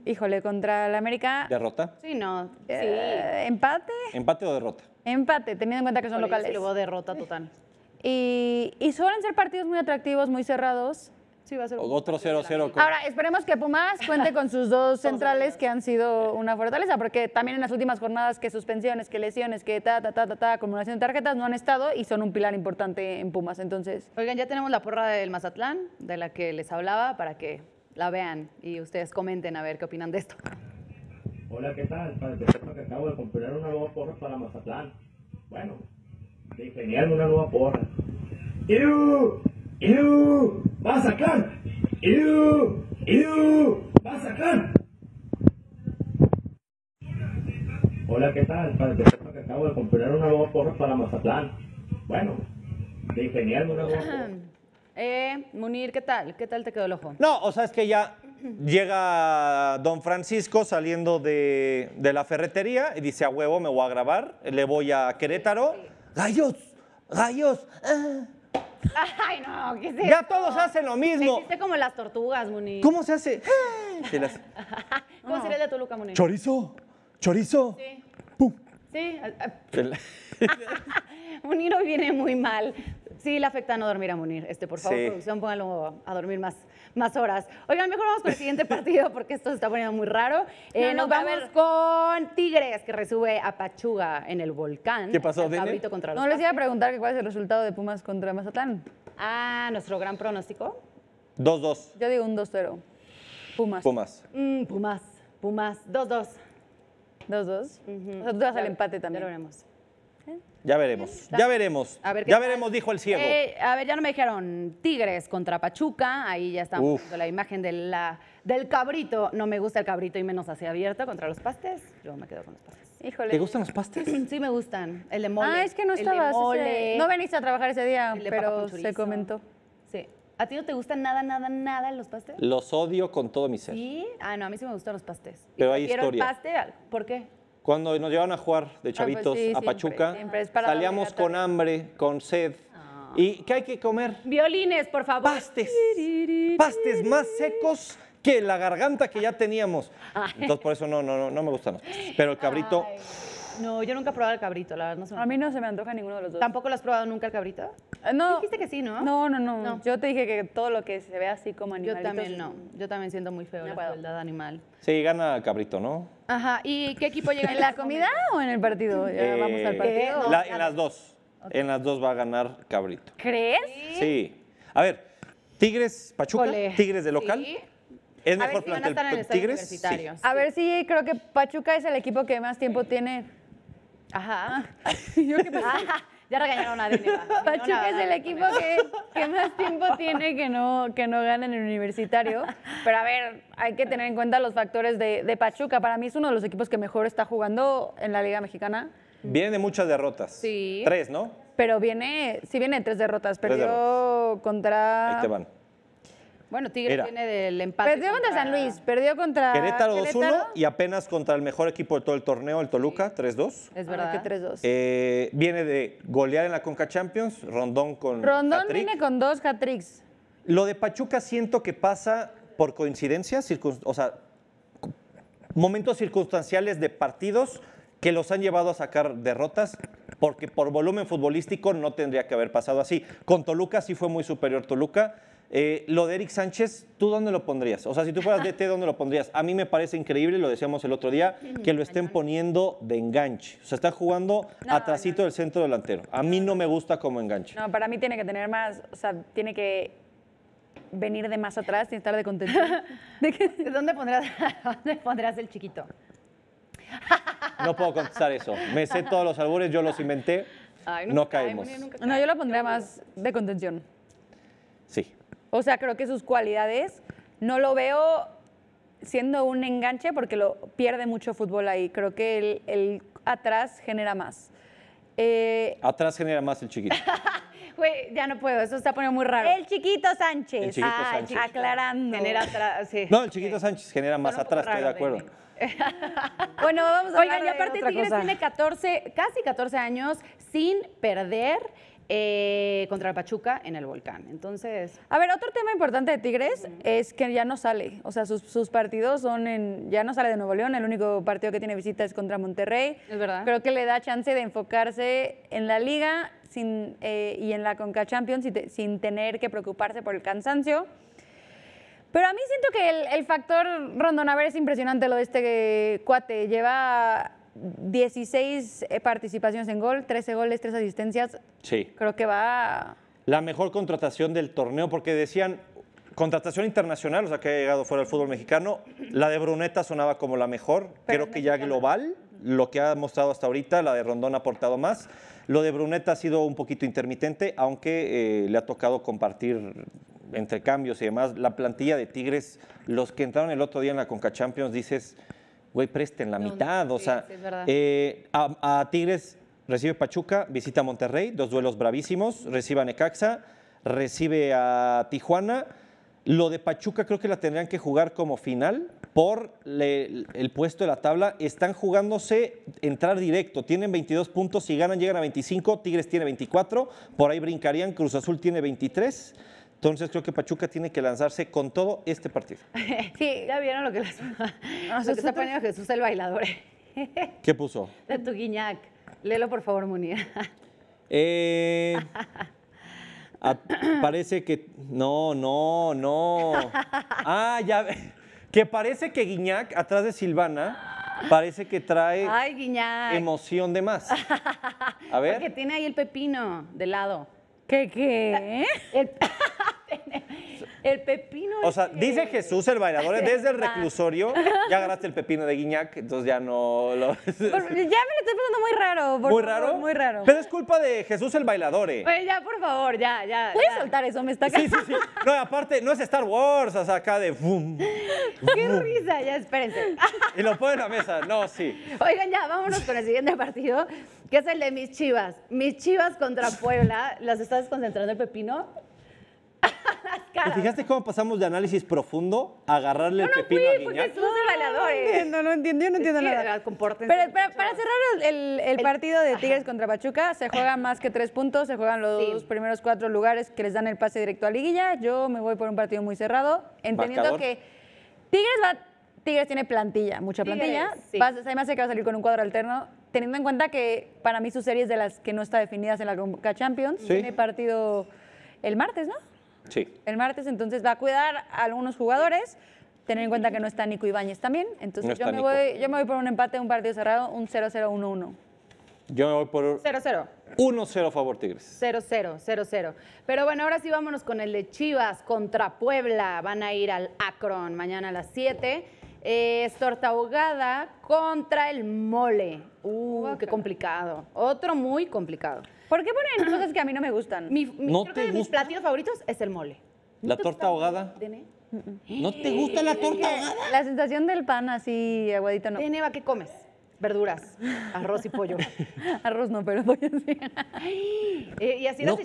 Híjole, contra el América. ¿Derrota? Sí, no. Eh, ¿Empate? ¿Empate o derrota? Empate, teniendo en cuenta que son locales. Y luego derrota total. Y, suelen ser partidos muy atractivos, muy cerrados. Sí, va a ser Otro 0-0. Ahora, esperemos que Pumas cuente con sus dos centrales que han sido una fortaleza, porque también en las últimas jornadas que suspensiones, que lesiones, que ta, ta, ta, ta, ta, acumulación de tarjetas no han estado y son un pilar importante en Pumas, entonces. Oigan, ya tenemos la porra del Mazatlán, de la que les hablaba, para que la vean y ustedes comenten a ver qué opinan de esto. Hola, ¿qué tal? Para el que acabo de comprar una nueva porra para Mazatlán. Bueno, de ingeniarme una nueva porra. ¡Iu! ¡Iu! ¡Va a sacar! ¡Iu! ¡Iu! ¡Va a sacar! Hola, ¿qué tal? Para el que acabo de comprar una nueva porra para Mazatlán. Bueno, de ingeniarme una nueva porra. Eh, Munir, ¿qué tal? ¿Qué tal te quedó el ojo? No, o sea, es que ya llega don Francisco saliendo de, de la ferretería y dice, a huevo, me voy a grabar, le voy a Querétaro gallos, gallos. Ah. Ay, no, Ya todos hacen lo mismo. hiciste como las tortugas, Munir. ¿Cómo se hace? ¿Cómo sería el de Toluca, Munir? Chorizo, chorizo. Sí. ¡Pum! Sí. Munir hoy viene muy mal. Sí, le afecta no dormir a Munir. Este, por favor, producción, póngalo a dormir más más horas. Oigan, mejor vamos con el siguiente partido porque esto se está poniendo muy raro. Eh, no, no, nos vamos con Tigres, que resube a Pachuga en el volcán. ¿Qué pasó, Dene? Contra no, les iba a preguntar cuál es el resultado de Pumas contra Mazatlán. Ah, nuestro gran pronóstico. 2-2. Yo digo un 2-0. Pumas. Pumas. Mm, Pumas. Pumas. 2-2. 2-2. O sea, tú vas al empate también. Ya lo veremos. Ya veremos, ya veremos. ya veremos, dijo el ciego. Eh, a ver, ya no me dijeron Tigres contra Pachuca, ahí ya estamos viendo la imagen del cabrito. No me gusta el cabrito y menos así abierto contra los pastes. Yo me quedo con los pastes. Híjole. ¿Te gustan los pastes? sí, me gustan. El de mole. Ah, es que no estabas. no veniste a trabajar ese día, pero se comentó. Sí. ¿A ti no te gustan nada, nada, nada los pastes? Los odio con todo mi ser. ¿Sí? Ah, no, a mí sí me gustan los pastes. Pero hay historia. El paste, ¿Por qué? Cuando nos llevaban a jugar de ah, pues chavitos a Pachuca, salíamos con hambre, con sed. Ah. ¿Y qué hay que comer? Violines, por favor. Pastes. Pastes más secos que la garganta que ya teníamos. Entonces, por eso no, no, no, no me gustan. Pero el cabrito... No, yo nunca he probado el cabrito, la verdad. No A mí no se me antoja ninguno de los dos. ¿Tampoco lo has probado nunca el cabrito? Eh, no. Dijiste que sí, ¿no? No, no, no, Yo te dije que todo lo que se ve así como Yo también no. Yo también siento muy feo la puedo. animal. Sí, gana cabrito, ¿no? Ajá. ¿Y qué equipo llega ¿En la este comida o en el partido? Eh, vamos al partido. en las dos. En las dos va a ganar cabrito. ¿Crees? Sí. A ver, Tigres Pachuca, Tigres de local. Es mejor ver en el Tigres. A ver si creo que Pachuca es el equipo que más tiempo tiene Ajá. Ah, ¿Yo Ya regañaron a Pachuca es el equipo que, más tiempo tiene que no, que no gana en el universitario. Pero a ver, hay que tener en cuenta los factores de, Pachuca. Para mí es uno de los equipos que mejor está jugando en la Liga Mexicana. Viene de muchas derrotas. Sí. Tres, ¿no? Pero viene, sí viene de tres derrotas. Perdió contra. Bueno, Tigres viene del empate. Perdió contra, San Luis, perdió contra Querétaro 2-1 y apenas contra el mejor equipo de todo el torneo, el Toluca, 3-2. Es verdad que 3-2. Eh, viene de golear en la Conca Champions, Rondón con Rondón viene con dos hat Lo de Pachuca siento que pasa por coincidencia, o sea, momentos circunstanciales de partidos que los han llevado a sacar derrotas, porque por volumen futbolístico no tendría que haber pasado así. Con Toluca sí fue muy superior Toluca eh, lo de Eric Sánchez, ¿tú dónde lo pondrías? O sea, si tú fueras DT, ¿dónde lo pondrías? A mí me parece increíble, lo decíamos el otro día, que lo estén poniendo de enganche. O sea, está jugando no, del centro delantero. A mí no me gusta como enganche. No, para mí tiene que tener más, o sea, tiene que venir de más atrás y estar de contención. ¿De, dónde, pondrás, dónde el chiquito? No puedo contestar eso. Me sé todos los albores, yo los inventé. no caemos. no, yo lo pondría más de contención. Sí, o sea, creo que sus cualidades no lo veo siendo un enganche porque lo pierde mucho fútbol ahí. Creo que el, atrás genera más. Eh, atrás genera más el chiquito. ya no puedo, eso está poniendo muy raro. El chiquito Sánchez. ah, Aclarando. Genera atrás, No, el chiquito Sánchez genera más atrás, estoy de acuerdo. bueno, vamos a Oigan, y aparte Tigres tiene 14, casi 14 años sin perder. Eh, contra Pachuca en el Volcán. Entonces. A ver, otro tema importante de Tigres es que ya no sale. O sea, sus, partidos son en. Ya no sale de Nuevo León. El único partido que tiene visita es contra Monterrey. Es verdad. Creo que le da chance de enfocarse en la Liga eh, y en la Conca Champions sin, tener que preocuparse por el cansancio. Pero a mí siento que el, factor rondonaver ver, es impresionante lo de este cuate. Lleva 16 eh, participaciones en gol, 13 goles, 3 asistencias. Sí. Creo que va. La mejor contratación del torneo, porque decían contratación internacional, o sea, que ha llegado fuera del fútbol mexicano. La de Bruneta sonaba como la mejor. Creo que ya global, lo que ha mostrado hasta ahorita, la de Rondón ha aportado más. Lo de Bruneta ha sido un poquito intermitente, aunque eh, le ha tocado compartir entre cambios y demás. La plantilla de Tigres, los que entraron el otro día en la Conca Champions, dices güey, presten la mitad. o sea, eh, a, Tigres recibe Pachuca, visita Monterrey, dos duelos bravísimos, recibe a Necaxa, recibe a Tijuana. Lo de Pachuca creo que la tendrían que jugar como final por el puesto de la tabla. Están jugándose entrar directo. Tienen 22 puntos. Si ganan, llegan a 25. Tigres tiene 24. Por ahí brincarían. Cruz Azul tiene 23. Entonces creo que Pachuca tiene que lanzarse con todo este partido. Sí, ya vieron lo que, les... Nosotros... Ah, lo que está ponido Jesús el bailador. ¿Qué puso? De tu guiñac. Léelo, por favor, Munir. Eh, parece que. No, no, no. Ah, ya. Que parece que Guiñac, atrás de Silvana, parece que trae Ay, emoción de más. A ver. Que tiene ahí el pepino de lado. ¿Qué qué? El... El pepino. O sea, dice Jesús el bailador desde el reclusorio. Ya agarraste el pepino de Guiñac, entonces ya no lo. ya me lo estoy pensando muy raro. muy raro. muy raro. Pero es culpa de Jesús el bailador. Eh. Oye, ya, por favor, ya, ya. Puedes soltar eso, me está Sí, sí, sí. No, aparte, no es Star Wars, o sea, acá de. Boom, Qué risa, ya, espérense. y lo ponen en la mesa, no, sí. Oigan, ya, vámonos con el siguiente partido, que es el de mis chivas. Mis chivas contra Puebla. ¿Las estás concentrando el pepino? las ¿Te fijaste cómo pasamos de análisis profundo a agarrarle el no pepino fui, a Guiñac? no, No entiendo, no entiendo, nada. Ah, pero, para cerrar el, el, partido de Tigres contra Pachuca, se juega más que tres puntos, se juegan los dos primeros cuatro lugares que les dan el pase directo a Liguilla. Yo me voy por un partido muy cerrado, entendiendo que Tigres va Tigres tiene plantilla, mucha plantilla. Tigres, además que va a salir con un cuadro alterno, teniendo en cuenta que para mí su serie es de las que no está definidas en la Conca Champions. Tiene partido el martes, ¿no? Sí. El martes entonces va a cuidar a algunos jugadores. Tener en cuenta que no está Nico Ibáñez también. Entonces yo, me voy, por un empate, un partido cerrado, un 0-0-1-1. Yo me voy por 0-0. 1-0 a favor Tigres. 0-0, 0-0. Pero bueno, ahora sí vámonos con el de Chivas contra Puebla. Van a ir al Akron mañana a las 7. Eh, es torta ahogada contra el mole. Uh, qué complicado. Otro muy complicado. ¿Por qué ponen cosas que a mí no me gustan? creo que de mis platillos favoritos es el mole. ¿La torta ahogada? ¿No te gusta la torta ahogada? La sensación del pan así aguadito no. qué comes? Verduras, arroz y pollo. Arroz no, pero pollo sí. Eh, y así ¿No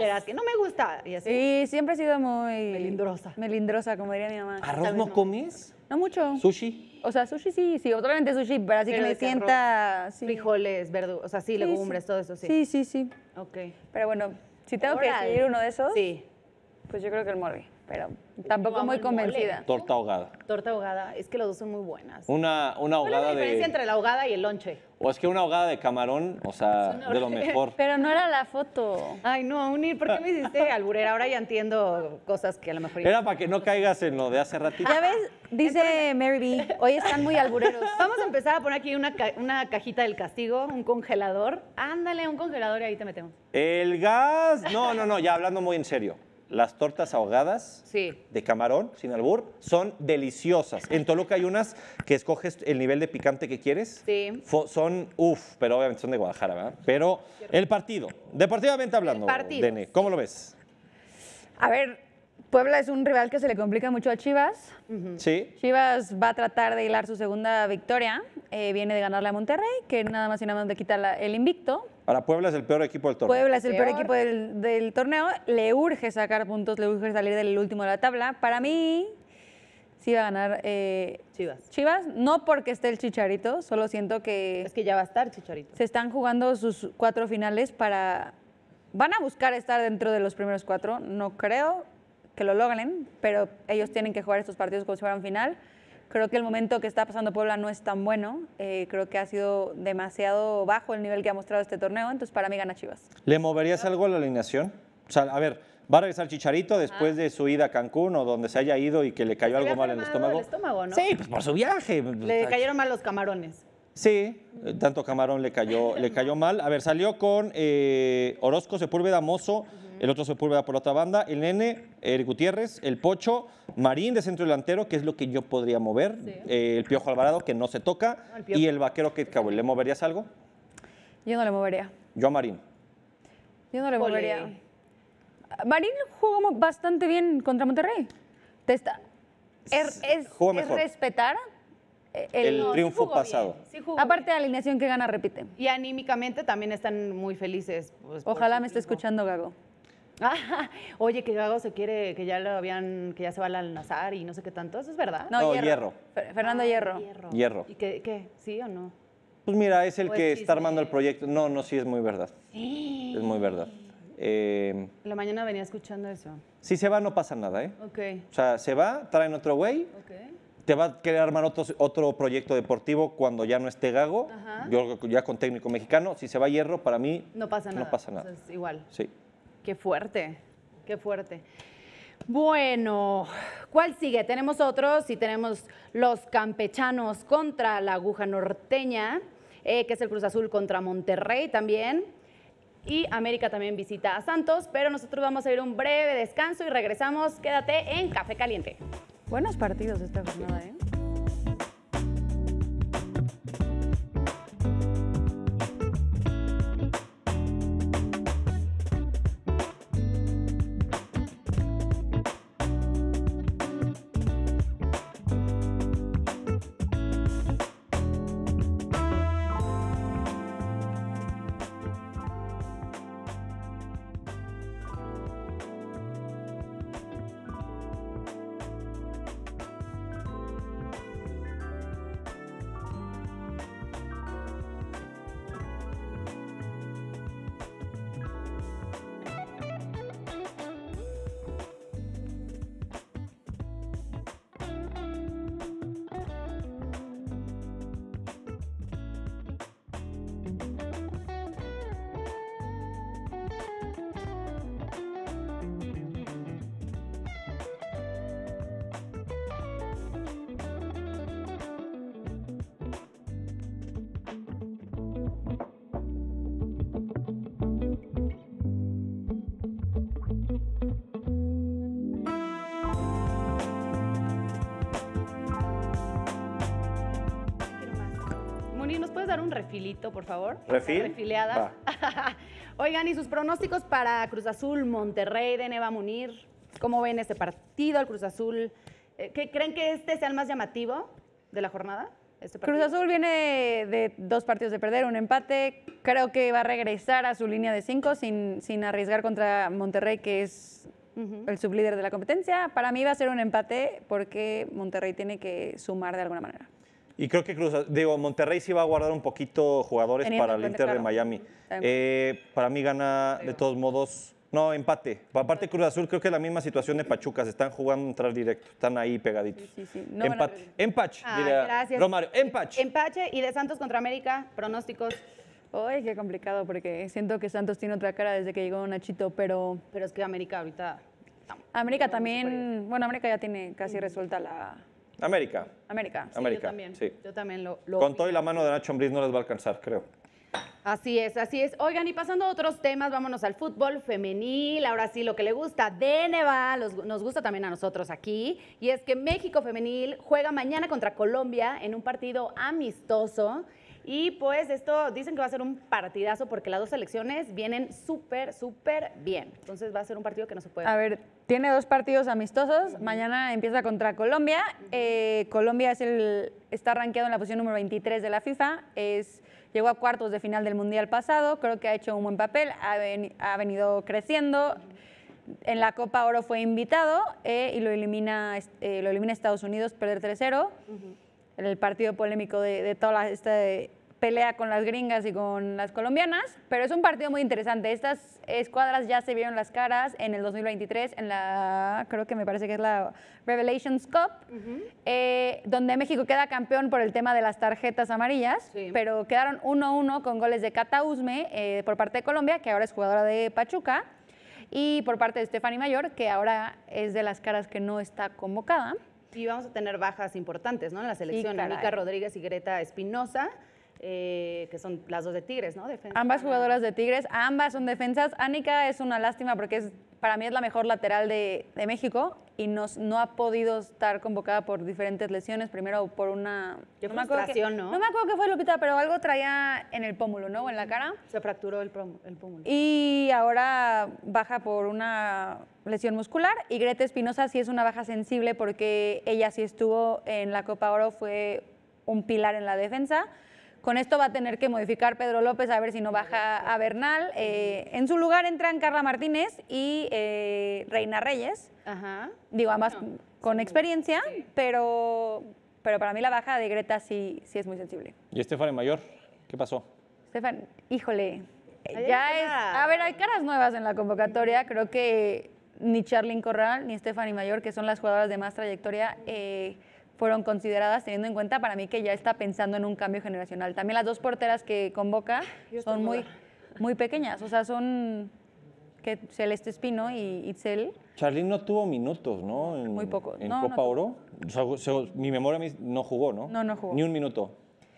verás que no me gusta. Y así. siempre he sido muy... Melindrosa. Melindrosa, como diría mi mamá. ¿Arroz no comes? No mucho. ¿Sushi? O sea, sushi sí, sí, obviamente sushi, pero así que me sienta... Frijoles, verduras, o sea, sí, legumbres, todo eso, sí. Sí, sí, sí. Ok. Pero bueno, si tengo que decidir uno de esos, sí. pues yo creo que el morbi pero tampoco muy convencida. Torta ahogada. Torta ahogada, es que los dos son muy buenas. Una, una ahogada ¿Cuál es la diferencia entre la ahogada y el lonche? O es que una ahogada de camarón, o sea, de lo mejor. Pero no era la foto. Ay, no, Unir, ¿por qué me hiciste alburera? Ahora ya entiendo cosas que a lo mejor... Era para que no caigas en lo de hace ratito. Ya ves, dice Mary B, hoy están muy albureros. Vamos a empezar a poner aquí una, una cajita del castigo, un congelador. Ándale, un congelador y ahí te metemos. El gas, no, no, no, ya hablando muy en serio las tortas ahogadas de camarón, sin albur, son deliciosas. En Toluca hay unas que escoges el nivel de picante que quieres. Sí. Son, uff, pero obviamente son de Guadalajara, ¿verdad? Pero el partido, deportivamente hablando, Dene, ¿cómo lo ves? A ver, Puebla es un rival que se le complica mucho a Chivas. Sí. Chivas va a tratar de hilar su segunda victoria. Eh, viene de ganarle a Monterrey, que nada más y nada más le quita el invicto. Para Puebla es el peor equipo del torneo. Puebla es el peor, equipo del, torneo. Le urge sacar puntos, le urge salir del último de la tabla. Para mí, sí va a ganar eh, Chivas. Chivas, no porque esté el Chicharito, solo siento que... Es que ya va a estar Chicharito. Se están jugando sus cuatro finales para... Van a buscar estar dentro de los primeros cuatro, no creo que lo logren, pero ellos tienen que jugar estos partidos como si fueran final. Creo que el momento que está pasando Puebla no es tan bueno. Eh, creo que ha sido demasiado bajo el nivel que ha mostrado este torneo. Entonces, para mí gana Chivas. ¿Le moverías algo a la alineación? O sea, a ver, ¿va a regresar Chicharito después ah. de su ida a Cancún o donde se haya ido y que le cayó algo mal en el estómago? Sí, pues por su viaje. Le cayeron mal los camarones. Sí, tanto Camarón le cayó, le cayó mal. A ver, salió con eh, Orozco Sepúlveda Mozo el otro se Sepúlveda por la otra banda, el Nene, Eric Gutiérrez, el Pocho, Marín de centro delantero, que es lo que yo podría mover, eh, el Piojo Alvarado, que no se toca, y el Vaquero que Cowell. ¿Le moverías algo? Yo no le movería. Yo a Marín. Yo no le movería. Marín jugó bastante bien contra Monterrey. Te está... Er, es, respetar eh, el, triunfo pasado. Aparte de la alineación que gana, repite. Y anímicamente también están muy felices. Pues, Ojalá me esté escuchando Gago. oye, que Gago se quiere, que ya lo habían, que ya se va al Nazar y no sé qué tanto. ¿Eso es verdad? No, Hierro. Fernando ah, Hierro. Hierro. ¿Y qué, ¿Sí o no? Pues mira, es el que está armando el proyecto. No, no, sí, es muy verdad. Sí. Es muy verdad. Em, la mañana venía escuchando eso. Si se va, no pasa nada, ¿eh? Ok. O sea, se va, traen otro güey. Ok te va a querer armar otro, otro proyecto deportivo cuando ya no esté Gago, Ajá. yo ya con técnico mexicano, si se va Hierro, para mí no pasa nada. No pasa nada. igual. Sí. Qué fuerte, qué fuerte. Bueno, ¿cuál sigue? Tenemos otros y tenemos los campechanos contra la aguja norteña, eh, que es el Cruz Azul contra Monterrey también. Y América también visita a Santos, pero nosotros vamos a ir un breve descanso y regresamos. Quédate en Café Caliente. Buenos partidos esta jornada, ¿eh? favor. Oigan, ¿y sus pronósticos para Cruz Azul, Monterrey, de Neva Munir? ¿Cómo ven este partido, al Cruz Azul? Eh, ¿Qué, ¿Creen que este sea el más llamativo de la jornada? Este Cruz Azul viene de dos partidos de perder, un empate. Creo que va a regresar a su línea de cinco sin, sin arriesgar contra Monterrey, que es el sublíder de la competencia. Para mí va a ser un empate porque Monterrey tiene que sumar de alguna manera. Y creo que Cruz, digo, Monterrey sí va a guardar un poquito jugadores para el Inter de Miami. Eh, para mí gana de todos modos. No, empate. Aparte Cruz Azul creo que es la misma situación de Pachucas. están jugando entrar directo. Están ahí pegaditos. Sí, sí, empate. Empache. gracias. Romario, empache. Empache y de Santos contra América, pronósticos. Uy, qué complicado, porque siento que Santos tiene otra cara desde que llegó Nachito, pero... Pero es que América ahorita... América también... Bueno, América ya tiene casi resuelta la, América. América. América. Yo también. Sí. Yo también lo, lo Con todo y la mano de Nacho Ambriz no les va a alcanzar, creo. Así es, así es. Oigan, y pasando a otros temas, vámonos al fútbol femenil. Ahora sí, lo que le gusta de Neva, nos gusta también a nosotros aquí. Y es que México Femenil juega mañana contra Colombia en un partido amistoso. Y pues esto dicen que va a ser un partidazo porque las dos selecciones vienen súper, súper bien. Entonces va a ser un partido que no se puede. A ver, tiene dos partidos amistosos. Mañana empieza contra Colombia. Eh, Colombia es el, está rankeado en la posición número 23 de la FIFA. Es, llegó a cuartos de final del Mundial pasado. Creo que ha hecho un buen papel. Ha, venido creciendo. en la Copa Oro fue invitado eh, y lo elimina, eh, lo elimina Estados Unidos, perder 3-0 el partido polémico de, toda esta pelea con las gringas y con las colombianas, pero es un partido muy interesante. Estas escuadras ya se vieron las caras en el 2023 en la, creo que me parece que es la Revelations Cup, eh, donde México queda campeón por el tema de las tarjetas amarillas, pero quedaron 1-1 con goles de Cata eh, por parte de Colombia, que ahora es jugadora de Pachuca, y por parte de Stephanie Mayor, que ahora es de las caras que no está convocada. Y vamos a tener bajas importantes, ¿no? En la selección, Anika Rodríguez y Greta Espinosa. Eh, que son las dos de Tigres, ¿no? Ambas jugadoras de Tigres, ambas son defensas. Anika es una lástima porque es, para mí es la mejor lateral de, de México y no, ha podido estar convocada por diferentes lesiones, primero por una... no me acuerdo que, ¿no? me acuerdo fue Lupita, pero algo traía en el pómulo, ¿no? O en la cara. Se fracturó el, pómulo. Y ahora baja por una lesión muscular y Greta Espinosa sí es una baja sensible porque ella sí estuvo en la Copa Oro, fue un pilar en la defensa. Con esto va a tener que modificar Pedro López a ver si no baja a Bernal. Eh, en su lugar entran Carla Martínez y eh, Reina Reyes. Ajá. Digo, además con experiencia, pero, pero para mí la baja de Greta sí, sí es muy sensible. ¿Y Estefan Mayor? ¿Qué pasó? Estefan, híjole. Ya es, a ver, hay caras nuevas en la convocatoria. Creo que ni Charlyn Corral ni Stephanie Mayor, que son las jugadoras de más trayectoria, eh, fueron consideradas, teniendo en cuenta para mí que ya está pensando en un cambio generacional. También las dos porteras que convoca son muy, muy pequeñas, o sea, son que Celeste Espino y Itzel. Charly no tuvo minutos, ¿no? Muy poco. En Copa Oro. mi memoria no jugó, ¿no? No, no jugó. Ni un minuto.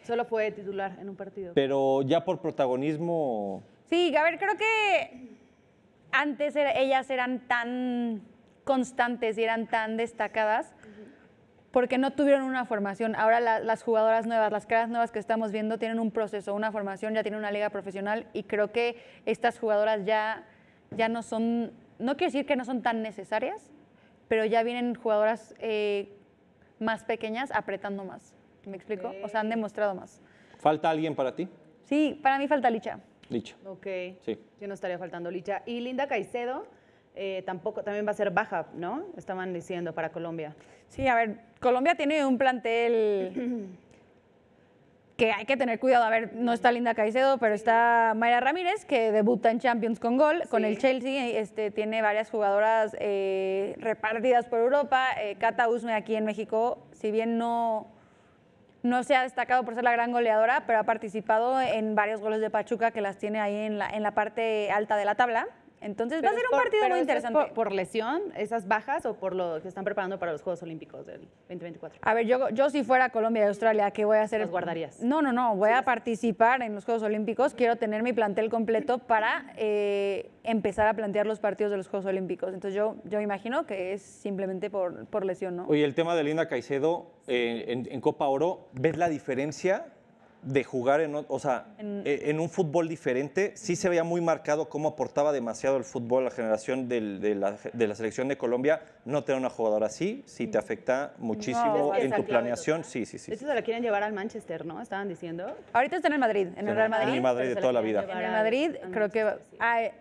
Solo fue titular en un partido. Pero ya por protagonismo. Sí, a ver, creo que antes ellas eran tan constantes y eran tan destacadas porque no tuvieron una formación. Ahora las jugadoras nuevas, las caras nuevas que estamos viendo tienen un proceso, una formación, ya tienen una liga profesional y creo que estas jugadoras ya ya no son, no quiero decir que no son tan necesarias, pero ya vienen jugadoras eh, más pequeñas apretando más. ¿Me explico? O sea, han demostrado más. ¿Falta alguien para ti? Sí, para mí falta Licha. Licha. Ok. Sí. Yo no estaría faltando Licha. Y Linda Caicedo eh, tampoco, también va a ser baja, ¿no? Estaban diciendo para Colombia. Sí, a ver, Colombia tiene un plantel que hay que tener cuidado. A ver, no está Linda Caicedo, pero está Mayra Ramírez, que debuta en Champions con gol. Con el Chelsea este, tiene varias jugadoras eh, repartidas por Europa. Eh, Cata Usme aquí en México, si bien no, no se ha destacado por ser la gran goleadora, pero ha participado en varios goles de Pachuca que las tiene ahí en la, en la parte alta de la tabla. Entonces va a ser un partido muy interesante. Por, lesión, esas bajas o por lo que están preparando para los Juegos Olímpicos del 2024? A ver, yo, yo si fuera Colombia y Australia, ¿qué voy a hacer? ¿Los guardarías? No, no, no, voy a participar en los Juegos Olímpicos, quiero tener mi plantel completo para eh, empezar a plantear los partidos de los Juegos Olímpicos. Entonces yo, yo imagino que es simplemente por, por lesión, ¿no? Oye, el tema de Linda Caicedo eh, en, en Copa Oro, ¿ves la diferencia? de jugar en, o sea, e, en, un fútbol diferente. Sí se veía muy marcado cómo aportaba demasiado el fútbol a la generación de, la, de, la, selección de Colombia. No tener una jugadora así, sí te mm. afecta muchísimo en tu planeación. Sí, sí, sí. se la quieren llevar al Manchester, ¿no? Estaban diciendo. Ahorita está en el Madrid, en el Real Madrid. En Madrid de toda la vida. En el Madrid, creo que,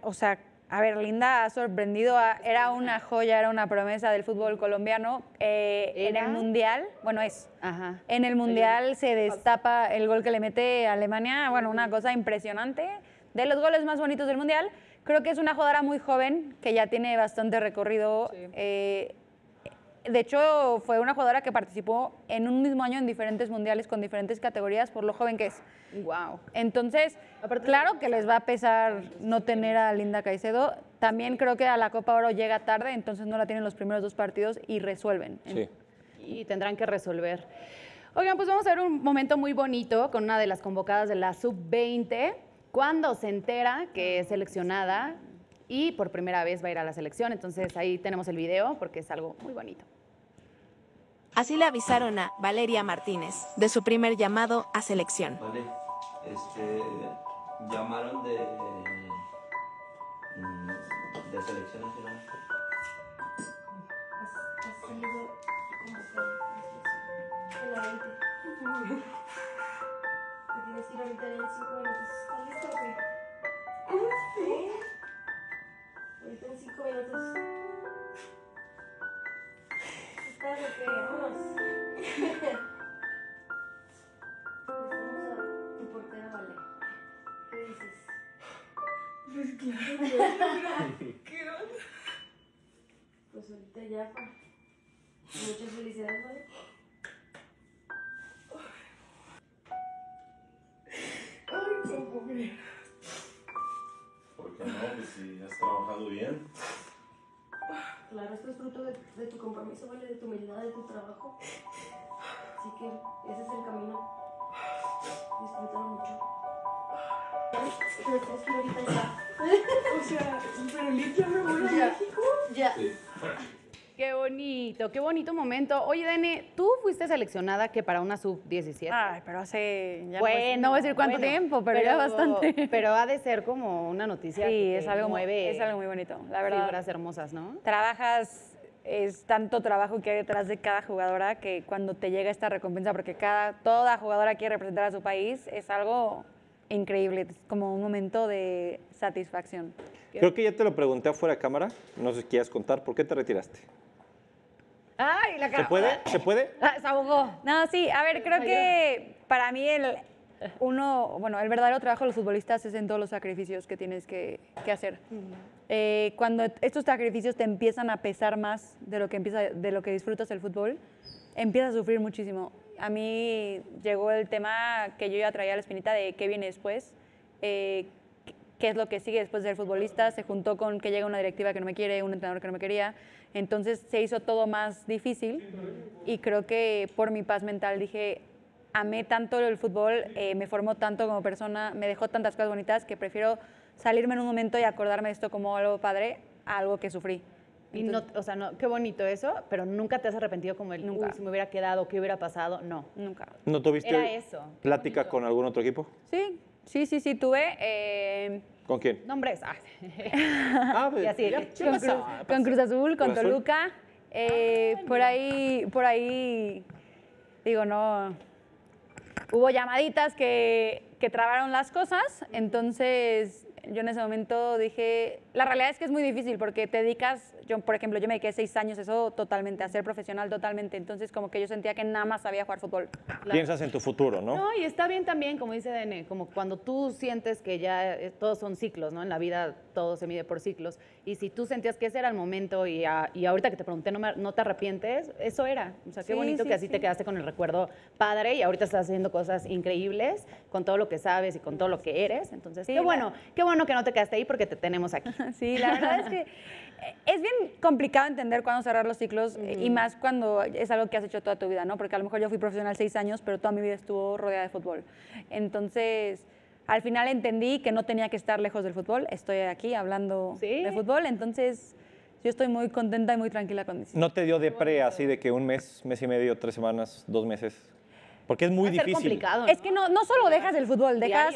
o sea, a ver, Linda ha sorprendido, era una joya, era una promesa del fútbol colombiano. Eh, en el Mundial, bueno, es. En el Mundial se destapa el gol que le mete a Alemania, bueno, una cosa impresionante, de los goles más bonitos del Mundial. Creo que es una jugadora muy joven, que ya tiene bastante recorrido. Eh, de hecho, fue una jugadora que participó en un mismo año en diferentes mundiales con diferentes categorías por lo joven que es. Wow. Entonces, claro que les va a pesar no tener a Linda Caicedo. También creo que a la Copa Oro llega tarde, entonces no la tienen los primeros dos partidos y resuelven. Sí. Y tendrán que resolver. Oigan, pues vamos a ver un momento muy bonito con una de las convocadas de la sub-20. Cuando se entera que es seleccionada y por primera vez va a ir a la selección. Entonces ahí tenemos el video porque es algo muy bonito. Así le avisaron a Valeria Martínez de su primer llamado a selección. Vale, este, llamaron de, de selección nacional. ¿Te tienes que ir ahorita en 5 minutos? ¿Estás listo o qué? Sí. Ahorita en cinco minutos. Estás que Vamos Vamos a tu portero, vale. ¿Qué dices? Pues claro, ¿qué onda? Pues ahorita ya, fue. Muchas felicidades, vale. Ay, qué puedo no? Pues si has trabajado bien. Claro, esto es fruto de, tu compromiso, ¿vale? De tu humildad, de tu trabajo. Así que ese es el camino. Disfrútalo mucho. Pero que ahorita está. o sea, pero limpia, me voy a México. Ya. Sí. Qué bonito, qué bonito momento. Oye, Dene, tú fuiste seleccionada que para una sub-17. Ay, pero hace... bueno, no voy a decir cuánto tiempo, pero, ya bastante. Pero ha de ser como una noticia sí, que es algo, mueve. Es algo muy bonito, la verdad. hermosas, ¿no? Trabajas, es tanto trabajo que hay detrás de cada jugadora que cuando te llega esta recompensa, porque cada, toda jugadora quiere representar a su país, es algo increíble, es como un momento de satisfacción. Creo que ya te lo pregunté afuera de cámara, no sé si quieres contar, ¿por qué te retiraste? Ay, la cara. ¿Se puede? ¿Se ah, puede? Se ahogó. No, sí, a ver, creo que para mí el, uno, bueno, el verdadero trabajo de los futbolistas es en todos los sacrificios que tienes que, hacer. Eh, cuando estos sacrificios te empiezan a pesar más de lo que empieza, de lo que disfrutas el fútbol, empiezas a sufrir muchísimo. A mí llegó el tema que yo ya traía la espinita de qué viene después, eh, qué es lo que sigue después de ser futbolista, se juntó con que llega una directiva que no me quiere, un entrenador que no me quería, entonces se hizo todo más difícil y creo que por mi paz mental dije, amé tanto el fútbol, eh, me formó tanto como persona, me dejó tantas cosas bonitas que prefiero salirme en un momento y acordarme de esto como algo padre, algo que sufrí. Y no, o sea, no, qué bonito eso, pero nunca te has arrepentido como el, nunca. si me hubiera quedado, qué hubiera pasado, no. Nunca. ¿No tuviste Era eso. plática con algún otro equipo? Sí, Sí, sí, sí, tuve... Eh, ¿Con quién? Nombres. Ah, con, Cruz, Azul, con Toluca. Eh, por ahí, por ahí, digo, no... Hubo llamaditas que trabaron las cosas, entonces yo en ese momento dije, la realidad es que es muy difícil porque te dedicas, yo por ejemplo, yo me quedé seis años eso totalmente, a ser profesional totalmente, entonces como que yo sentía que nada más sabía jugar fútbol. Piensas en tu futuro, ¿no? No, y está bien también, como dice Dene, como cuando tú sientes que ya eh, todos son ciclos, ¿no? En la vida todo se mide por ciclos. Y si tú sentías que ese era el momento y, y ahorita que te pregunté no, no, te arrepientes, eso era. O sea, qué bonito que así te quedaste con el recuerdo padre y ahorita estás haciendo cosas increíbles con todo lo que sabes y con todo lo que eres. Entonces, qué bueno, qué bueno que no te quedaste ahí porque te tenemos aquí. Sí, la verdad es que e, es bien complicado entender cuándo cerrar los ciclos e, y más cuando es algo que has hecho toda tu vida, ¿no? Porque a lo mejor yo fui profesional seis años, pero toda mi vida estuvo rodeada de fútbol. Entonces, al final entendí que no tenía que estar lejos del fútbol. Estoy aquí hablando de fútbol, entonces yo estoy muy contenta y muy tranquila con eso. ¿No te dio de pre así de que un mes, mes y medio, tres semanas, dos meses? Porque es muy difícil. Es que no, solo dejas el fútbol, dejas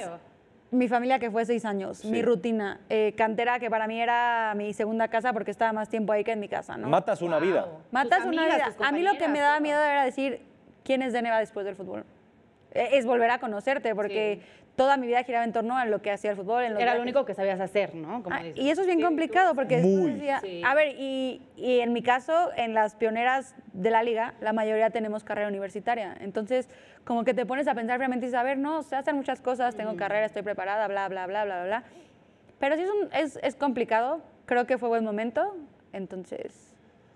mi familia que fue seis años, mi rutina, eh, cantera que para mí era mi segunda casa porque estaba más tiempo ahí que en mi casa, Matas una vida. Matas una vida. A mí lo que me daba miedo era decir, ¿quién es Deneva después del fútbol? E, es volver a conocerte, porque toda mi vida giraba en torno a lo que hacía el fútbol. Era lo único que sabías hacer, ¿no? Ah, y eso es bien complicado porque... A ver, y, en mi caso, en las pioneras de la liga, la mayoría tenemos carrera universitaria. Entonces, como que te pones a pensar realmente y saber, no, se hacen muchas cosas, tengo carrera, estoy preparada, bla, bla, bla, bla, bla. Pero sí es, complicado, creo que fue buen momento, entonces...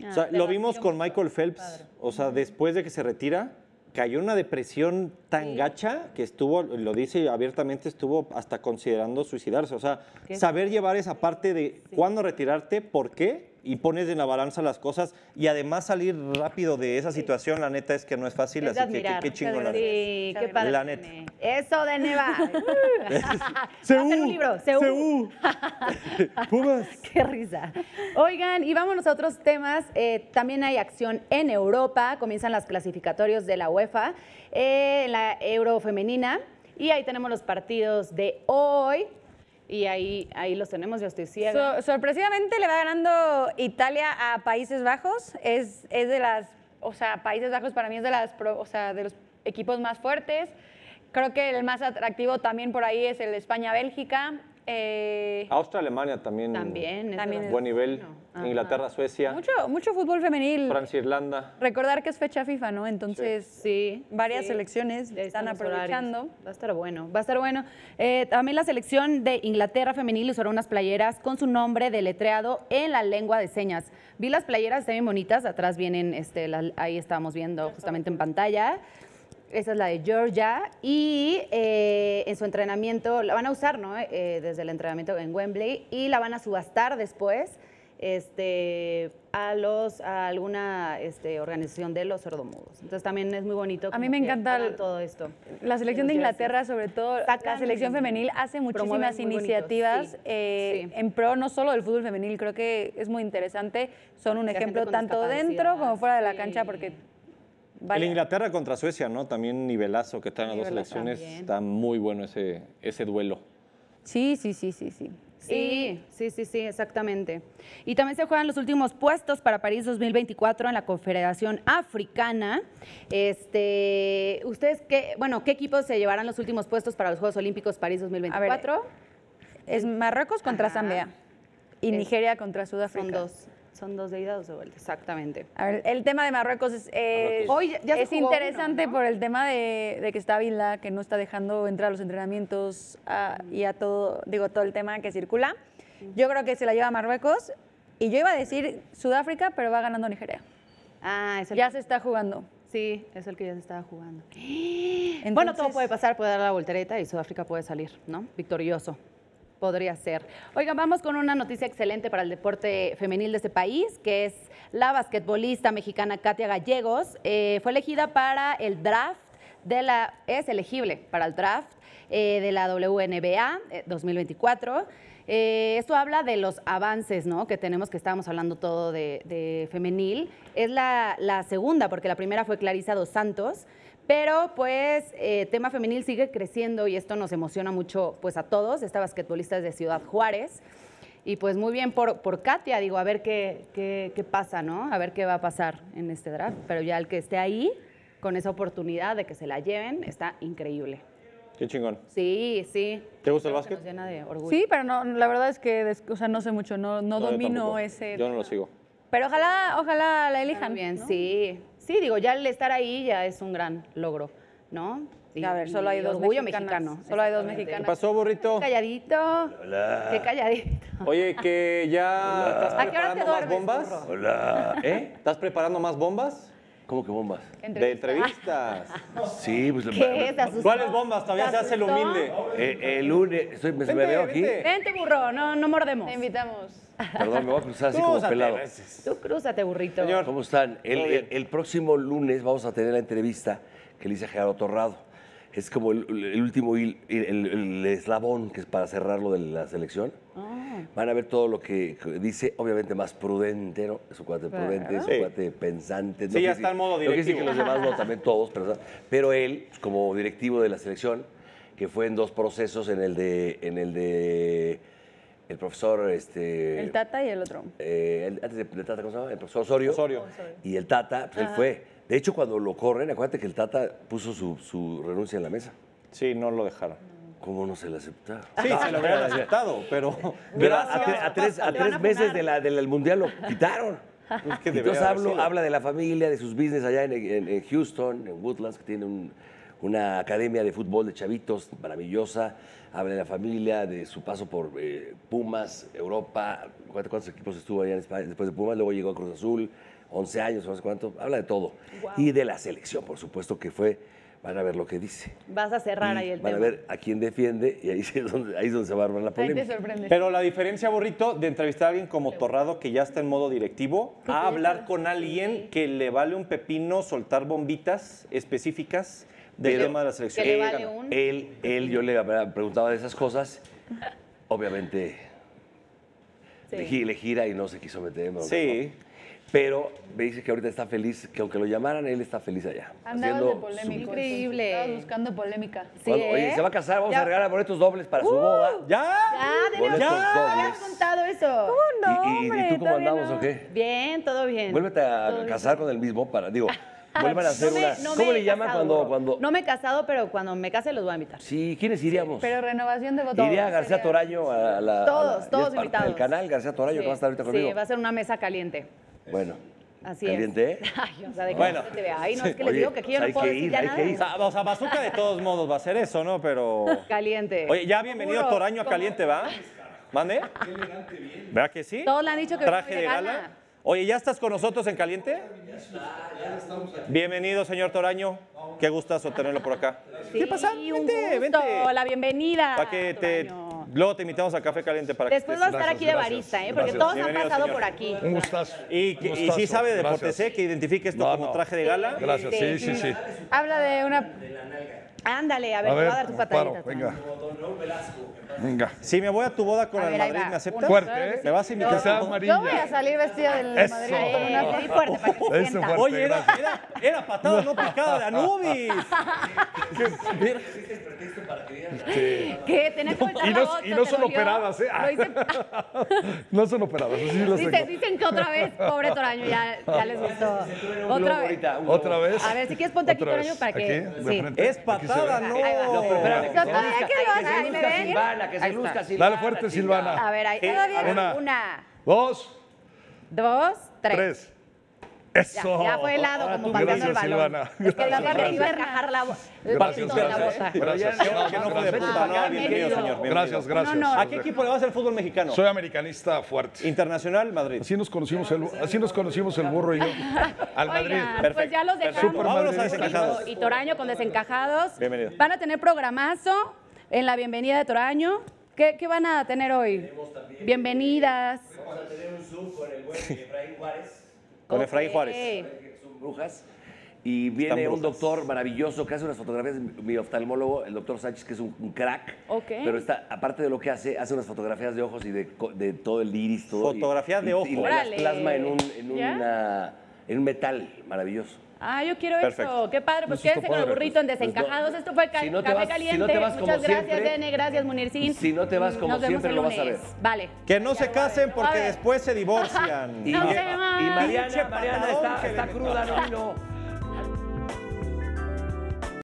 o sea, ah, lo vimos con Michael Phelps, o sea, después de que se retira, cayó una depresión tan gacha que estuvo, lo dice abiertamente, estuvo hasta considerando suicidarse. O sea, saber llevar esa parte de cuándo retirarte, por qué, y pones en la balanza las cosas y además salir rápido de esa situación, la neta es que no es fácil, así que qué chingón. La, sí, qué padre. neta. Eso de Neva. Seú. un Pumas. qué risa. Oigan, y vámonos a otros temas. Eh, también hay acción en Europa, comienzan las clasificatorios de la UEFA, eh, la Eurofemenina. Y ahí tenemos los partidos de hoy y ahí, ahí los tenemos, yo estoy ciega. sorpresivamente le va ganando Italia a Países Bajos, es, es de las, o sea, Países Bajos para mí es de, las, o sea, de los equipos más fuertes. Creo que el más atractivo también por ahí es el de España-Bélgica. Eh, Austria-Alemania también. También. también buen nivel. Inglaterra, Suecia. Mucho, mucho fútbol femenil. Francia, Irlanda. Recordar que es fecha FIFA, ¿no? Entonces, sí, varias selecciones están aprovechando. Va a estar bueno, va a estar bueno. Eh, también la selección de Inglaterra femenil usará unas playeras con su nombre deletreado en la lengua de señas. Vi las playeras, están bien bonitas. Atrás vienen, este, ahí estábamos viendo justamente en pantalla. Esa es la de Georgia. Y eh, en su entrenamiento, la van a usar, ¿no? Eh, desde el entrenamiento en Wembley. Y la van a subastar después. Este, a, los, a alguna este, organización de los sordomudos. Entonces también es muy bonito. A mí me encanta todo esto. La selección de Inglaterra, sobre todo la selección femenil, hace muchísimas iniciativas eh, en pro no solo del fútbol femenil, creo que es muy interesante. Son un ejemplo tanto dentro como fuera de la cancha porque... El Inglaterra contra Suecia, ¿no? También nivelazo que están las dos selecciones. Está muy bueno ese, ese duelo. Sí, sí, sí, sí, sí. Sí, sí, sí, sí, exactamente. Y también se juegan los últimos puestos para París 2024 en la Confederación Africana. Este, ustedes qué, bueno, ¿qué equipos se llevarán los últimos puestos para los Juegos Olímpicos París 2024? es Marruecos contra Zambia y Nigeria contra Sudáfrica. Son dos. Son dos de ida, dos de vuelta, exactamente. A ver, el tema de Marruecos es, eh, Hoy es interesante por el tema de, de que está Vila, que no está dejando entrar los entrenamientos y a todo, digo, todo el tema que circula. Yo creo que se la lleva Marruecos y yo iba a decir Sudáfrica, pero va ganando Nigeria. Ah, es Ya se está jugando. Sí, es el que ya se está jugando. bueno, todo puede pasar, puede dar la voltereta y Sudáfrica puede salir, ¿no? Victorioso podría ser. Oigan, vamos con una noticia excelente para el deporte femenil de este país, que es la basquetbolista mexicana Katia Gallegos. Eh, fue elegida para el draft de la, es elegible para el draft eh, de la WNBA 2024. Eh, esto habla de los avances ¿no? que tenemos, que estábamos hablando todo de, femenil. Es la, la, segunda, porque la primera fue Clarisa Dos Santos, pero pues eh, tema femenil sigue creciendo y esto nos emociona mucho pues a todos. Esta basquetbolista es de Ciudad Juárez. Y pues muy bien por, por Katia, digo, a ver qué, qué, pasa, ¿no? A ver qué va a pasar en este draft. Pero ya el que esté ahí, con esa oportunidad de que se la lleven, está increíble. Qué chingón. Sí, sí. ¿Te gusta el básquet? Sí, pero no, la verdad es que o sea, no sé mucho, no, no, domino ese. Yo no lo sigo. Pero ojalá, ojalá la elijan. bien, sí. Sí, digo, ya el estar ahí ya es un gran logro, ¿no? a ver, solo hay dos mexicanos, Solo hay dos mexicanos. ¿Qué pasó, burrito? Calladito. Hola. Qué calladito. Oye, que ya estás preparando ¿A qué hora te más bombas. Hola. ¿Eh? ¿Estás preparando más bombas? ¿Cómo que bombas? De entrevistas. sí, pues ¿Qué? mejor. ¿Cuáles bombas? Todavía se hace el humilde. Eh, el lunes, me, veo aquí. Vente. burro, no, no mordemos. Te invitamos. Perdón, me voy a cruzar así como pelado. Tú crúzate, burrito. Señor, ¿cómo están? El, próximo lunes vamos a tener la entrevista que le hice a Gerardo Torrado. Es como el, último el, eslabón que es para cerrar lo de la selección. Ah. Van a ver todo lo que dice, obviamente más prudente, ¿no? Es un cuate prudente, es un cuate pensante. sí, ya está en modo directivo. Lo que que los demás, no, también todos, pero, pero él, como directivo de la selección, que fue en dos procesos, en el de, en el de el profesor... Este, el Tata y el otro. Eh, antes de Tata, ¿cómo se llama? El profesor Osorio. Osorio. Y el Tata, pues él fue. De hecho, cuando lo corren, acuérdate que el Tata puso su, renuncia en la mesa. Sí, no lo dejaron. ¿Cómo no se lo aceptaron? Sí, se lo hubieran aceptado, pero... pero a, tres, a tres meses de la, del mundial lo quitaron. Entonces habla de la familia, de sus business allá en, en Houston, en Woodlands, que tiene un una academia de fútbol de chavitos maravillosa. Habla de la familia, de su paso por eh, Pumas, Europa, cuántos equipos estuvo allá en España después de Pumas, luego llegó a Cruz Azul, 11 años, no sé cuánto, habla de todo. Y de la selección, por supuesto, que fue van a ver lo que dice. Vas a cerrar ahí el tema. Van a ver a quién defiende y ahí es donde, ahí es donde se va a armar la polémica. Pero la diferencia, Borrito, de entrevistar a alguien como Torrado, que ya está en modo directivo, a hablar con alguien que le vale un pepino soltar bombitas específicas de pero tema de la selección. Él, él, yo le preguntaba de esas cosas. Obviamente, sí. le gira y no se quiso meter. Sí. Pero me dice que ahorita está feliz, que aunque lo llamaran, él está feliz allá. Haciendo de polémica. Increíble. buscando polémica. Sí, Oye, ¿eh? se va a casar, vamos a regalar estos dobles para su uh. boda. ¡Ya! ¡Ya! ya. dobles. habías contado eso. ¿Cómo no, ¿Y, tú cómo andamos o qué? Bien, todo bien. Vuélvete a casar con el mismo para, digo... Vuelvan a hacer no me, una. ¿Cómo le llaman cuando, cuando.? No me he casado, pero cuando me case los voy a invitar. Sí, ¿quiénes iríamos? pero renovación de votos. Iría García Toraño a la. Todos, todos invitados. El canal García Toraño que va a estar ahorita conmigo. Sí, va a ser una mesa caliente. Bueno. Así Caliente, ¿eh? Ay, o sea, de que no te vea. Ahí no es que les digo que aquí yo pues no puedo ir, decir ya hay Que ir. Ah, o sea, Bazooka de todos modos va a ser eso, ¿no? Pero. Caliente. Oye, ya bienvenido Toraño a Caliente, ¿va? ¿Mande? Qué elegante bien. ¿Verdad que sí? Todos le han dicho que Traje de gala. Oye, ¿ya estás con nosotros en caliente? Bienvenido, señor Toraño. Qué gustazo tenerlo por acá. ¿Qué pasa? Vente, vente. La bienvenida. te, luego te invitamos a café caliente para Después que Después va a estar aquí de barista, ¿eh? porque todos han pasado por aquí. Un gustazo. Y, si sabe de Potesé, ¿eh? que identifique esto como traje de gala. Gracias, sí, este, sí, sí. Habla de una. Ándale, a ver, a va a dar tu patadita. venga. Don Velasco. Venga. Si me voy a tu boda con A el ver, Madrid, ¿me aceptas? Fuerte, ¿eh? ¿Me vas a invitar? a tu marido. Yo voy a salir vestida del Eso. Madrid con fuerte, para que Oye, era, era, patada no picada de Anubis. Mira, ¿Qué? ¿Tenés que voltear Y la no- y no son operadas, ¿eh? hice- No son operadas, así las dicen, que otra vez, pobre Toraño, ya, ya les gustó. Otra vez. ¿Otra vez? A ver, si quieres ponte aquí, Toraño, para que- es patada, no. Ahí No, pero espérame, todavía que lo haga, ahí me ven que se Silvana. Dale fuerte, Silvana. A ver, ahí todavía una, una, Dos. Dos, tres. tres. Eso. Ya, fue helado, ah, como pateando el balón. Silvana. que la que iba a rajar la, boca. gracias, la Gracias. Gracias, gracias. ¿A qué equipo le vas el fútbol mexicano? Soy americanista fuerte. ¿Internacional, Madrid? Así nos conocimos, el, así nos conocimos el burro y yo. Al Madrid. Pues Perfecto. pues ya los dejamos. a desencajados. Y Toraño con desencajados. Bienvenido. Van a tener programazo en la bienvenida de Toraño. ¿Qué, ¿Qué, van a tener hoy? Bienvenidas. Vamos a tener un Zoom con el buen Efraín Juárez. Con Efraín Juárez. brujas. Y viene un doctor maravilloso que hace unas fotografías, mi oftalmólogo, el doctor Sánchez, que es un, crack. Pero está, aparte de lo que hace, hace unas fotografías de ojos y de, todo el iris, todo. Fotografías de ojos. Y, las plasma en, un, en un metal maravilloso. Ah, yo quiero eso. Qué padre. Pues quédense con el burrito en Desencajados. Esto fue Café Caliente. Muchas gracias, Dene. Gracias, Munircín. Si no te vas como Nos siempre, lo vas a ver. Vale. Que no se casen porque después se divorcian. y, Mariana, Mariana, está, cruda, no.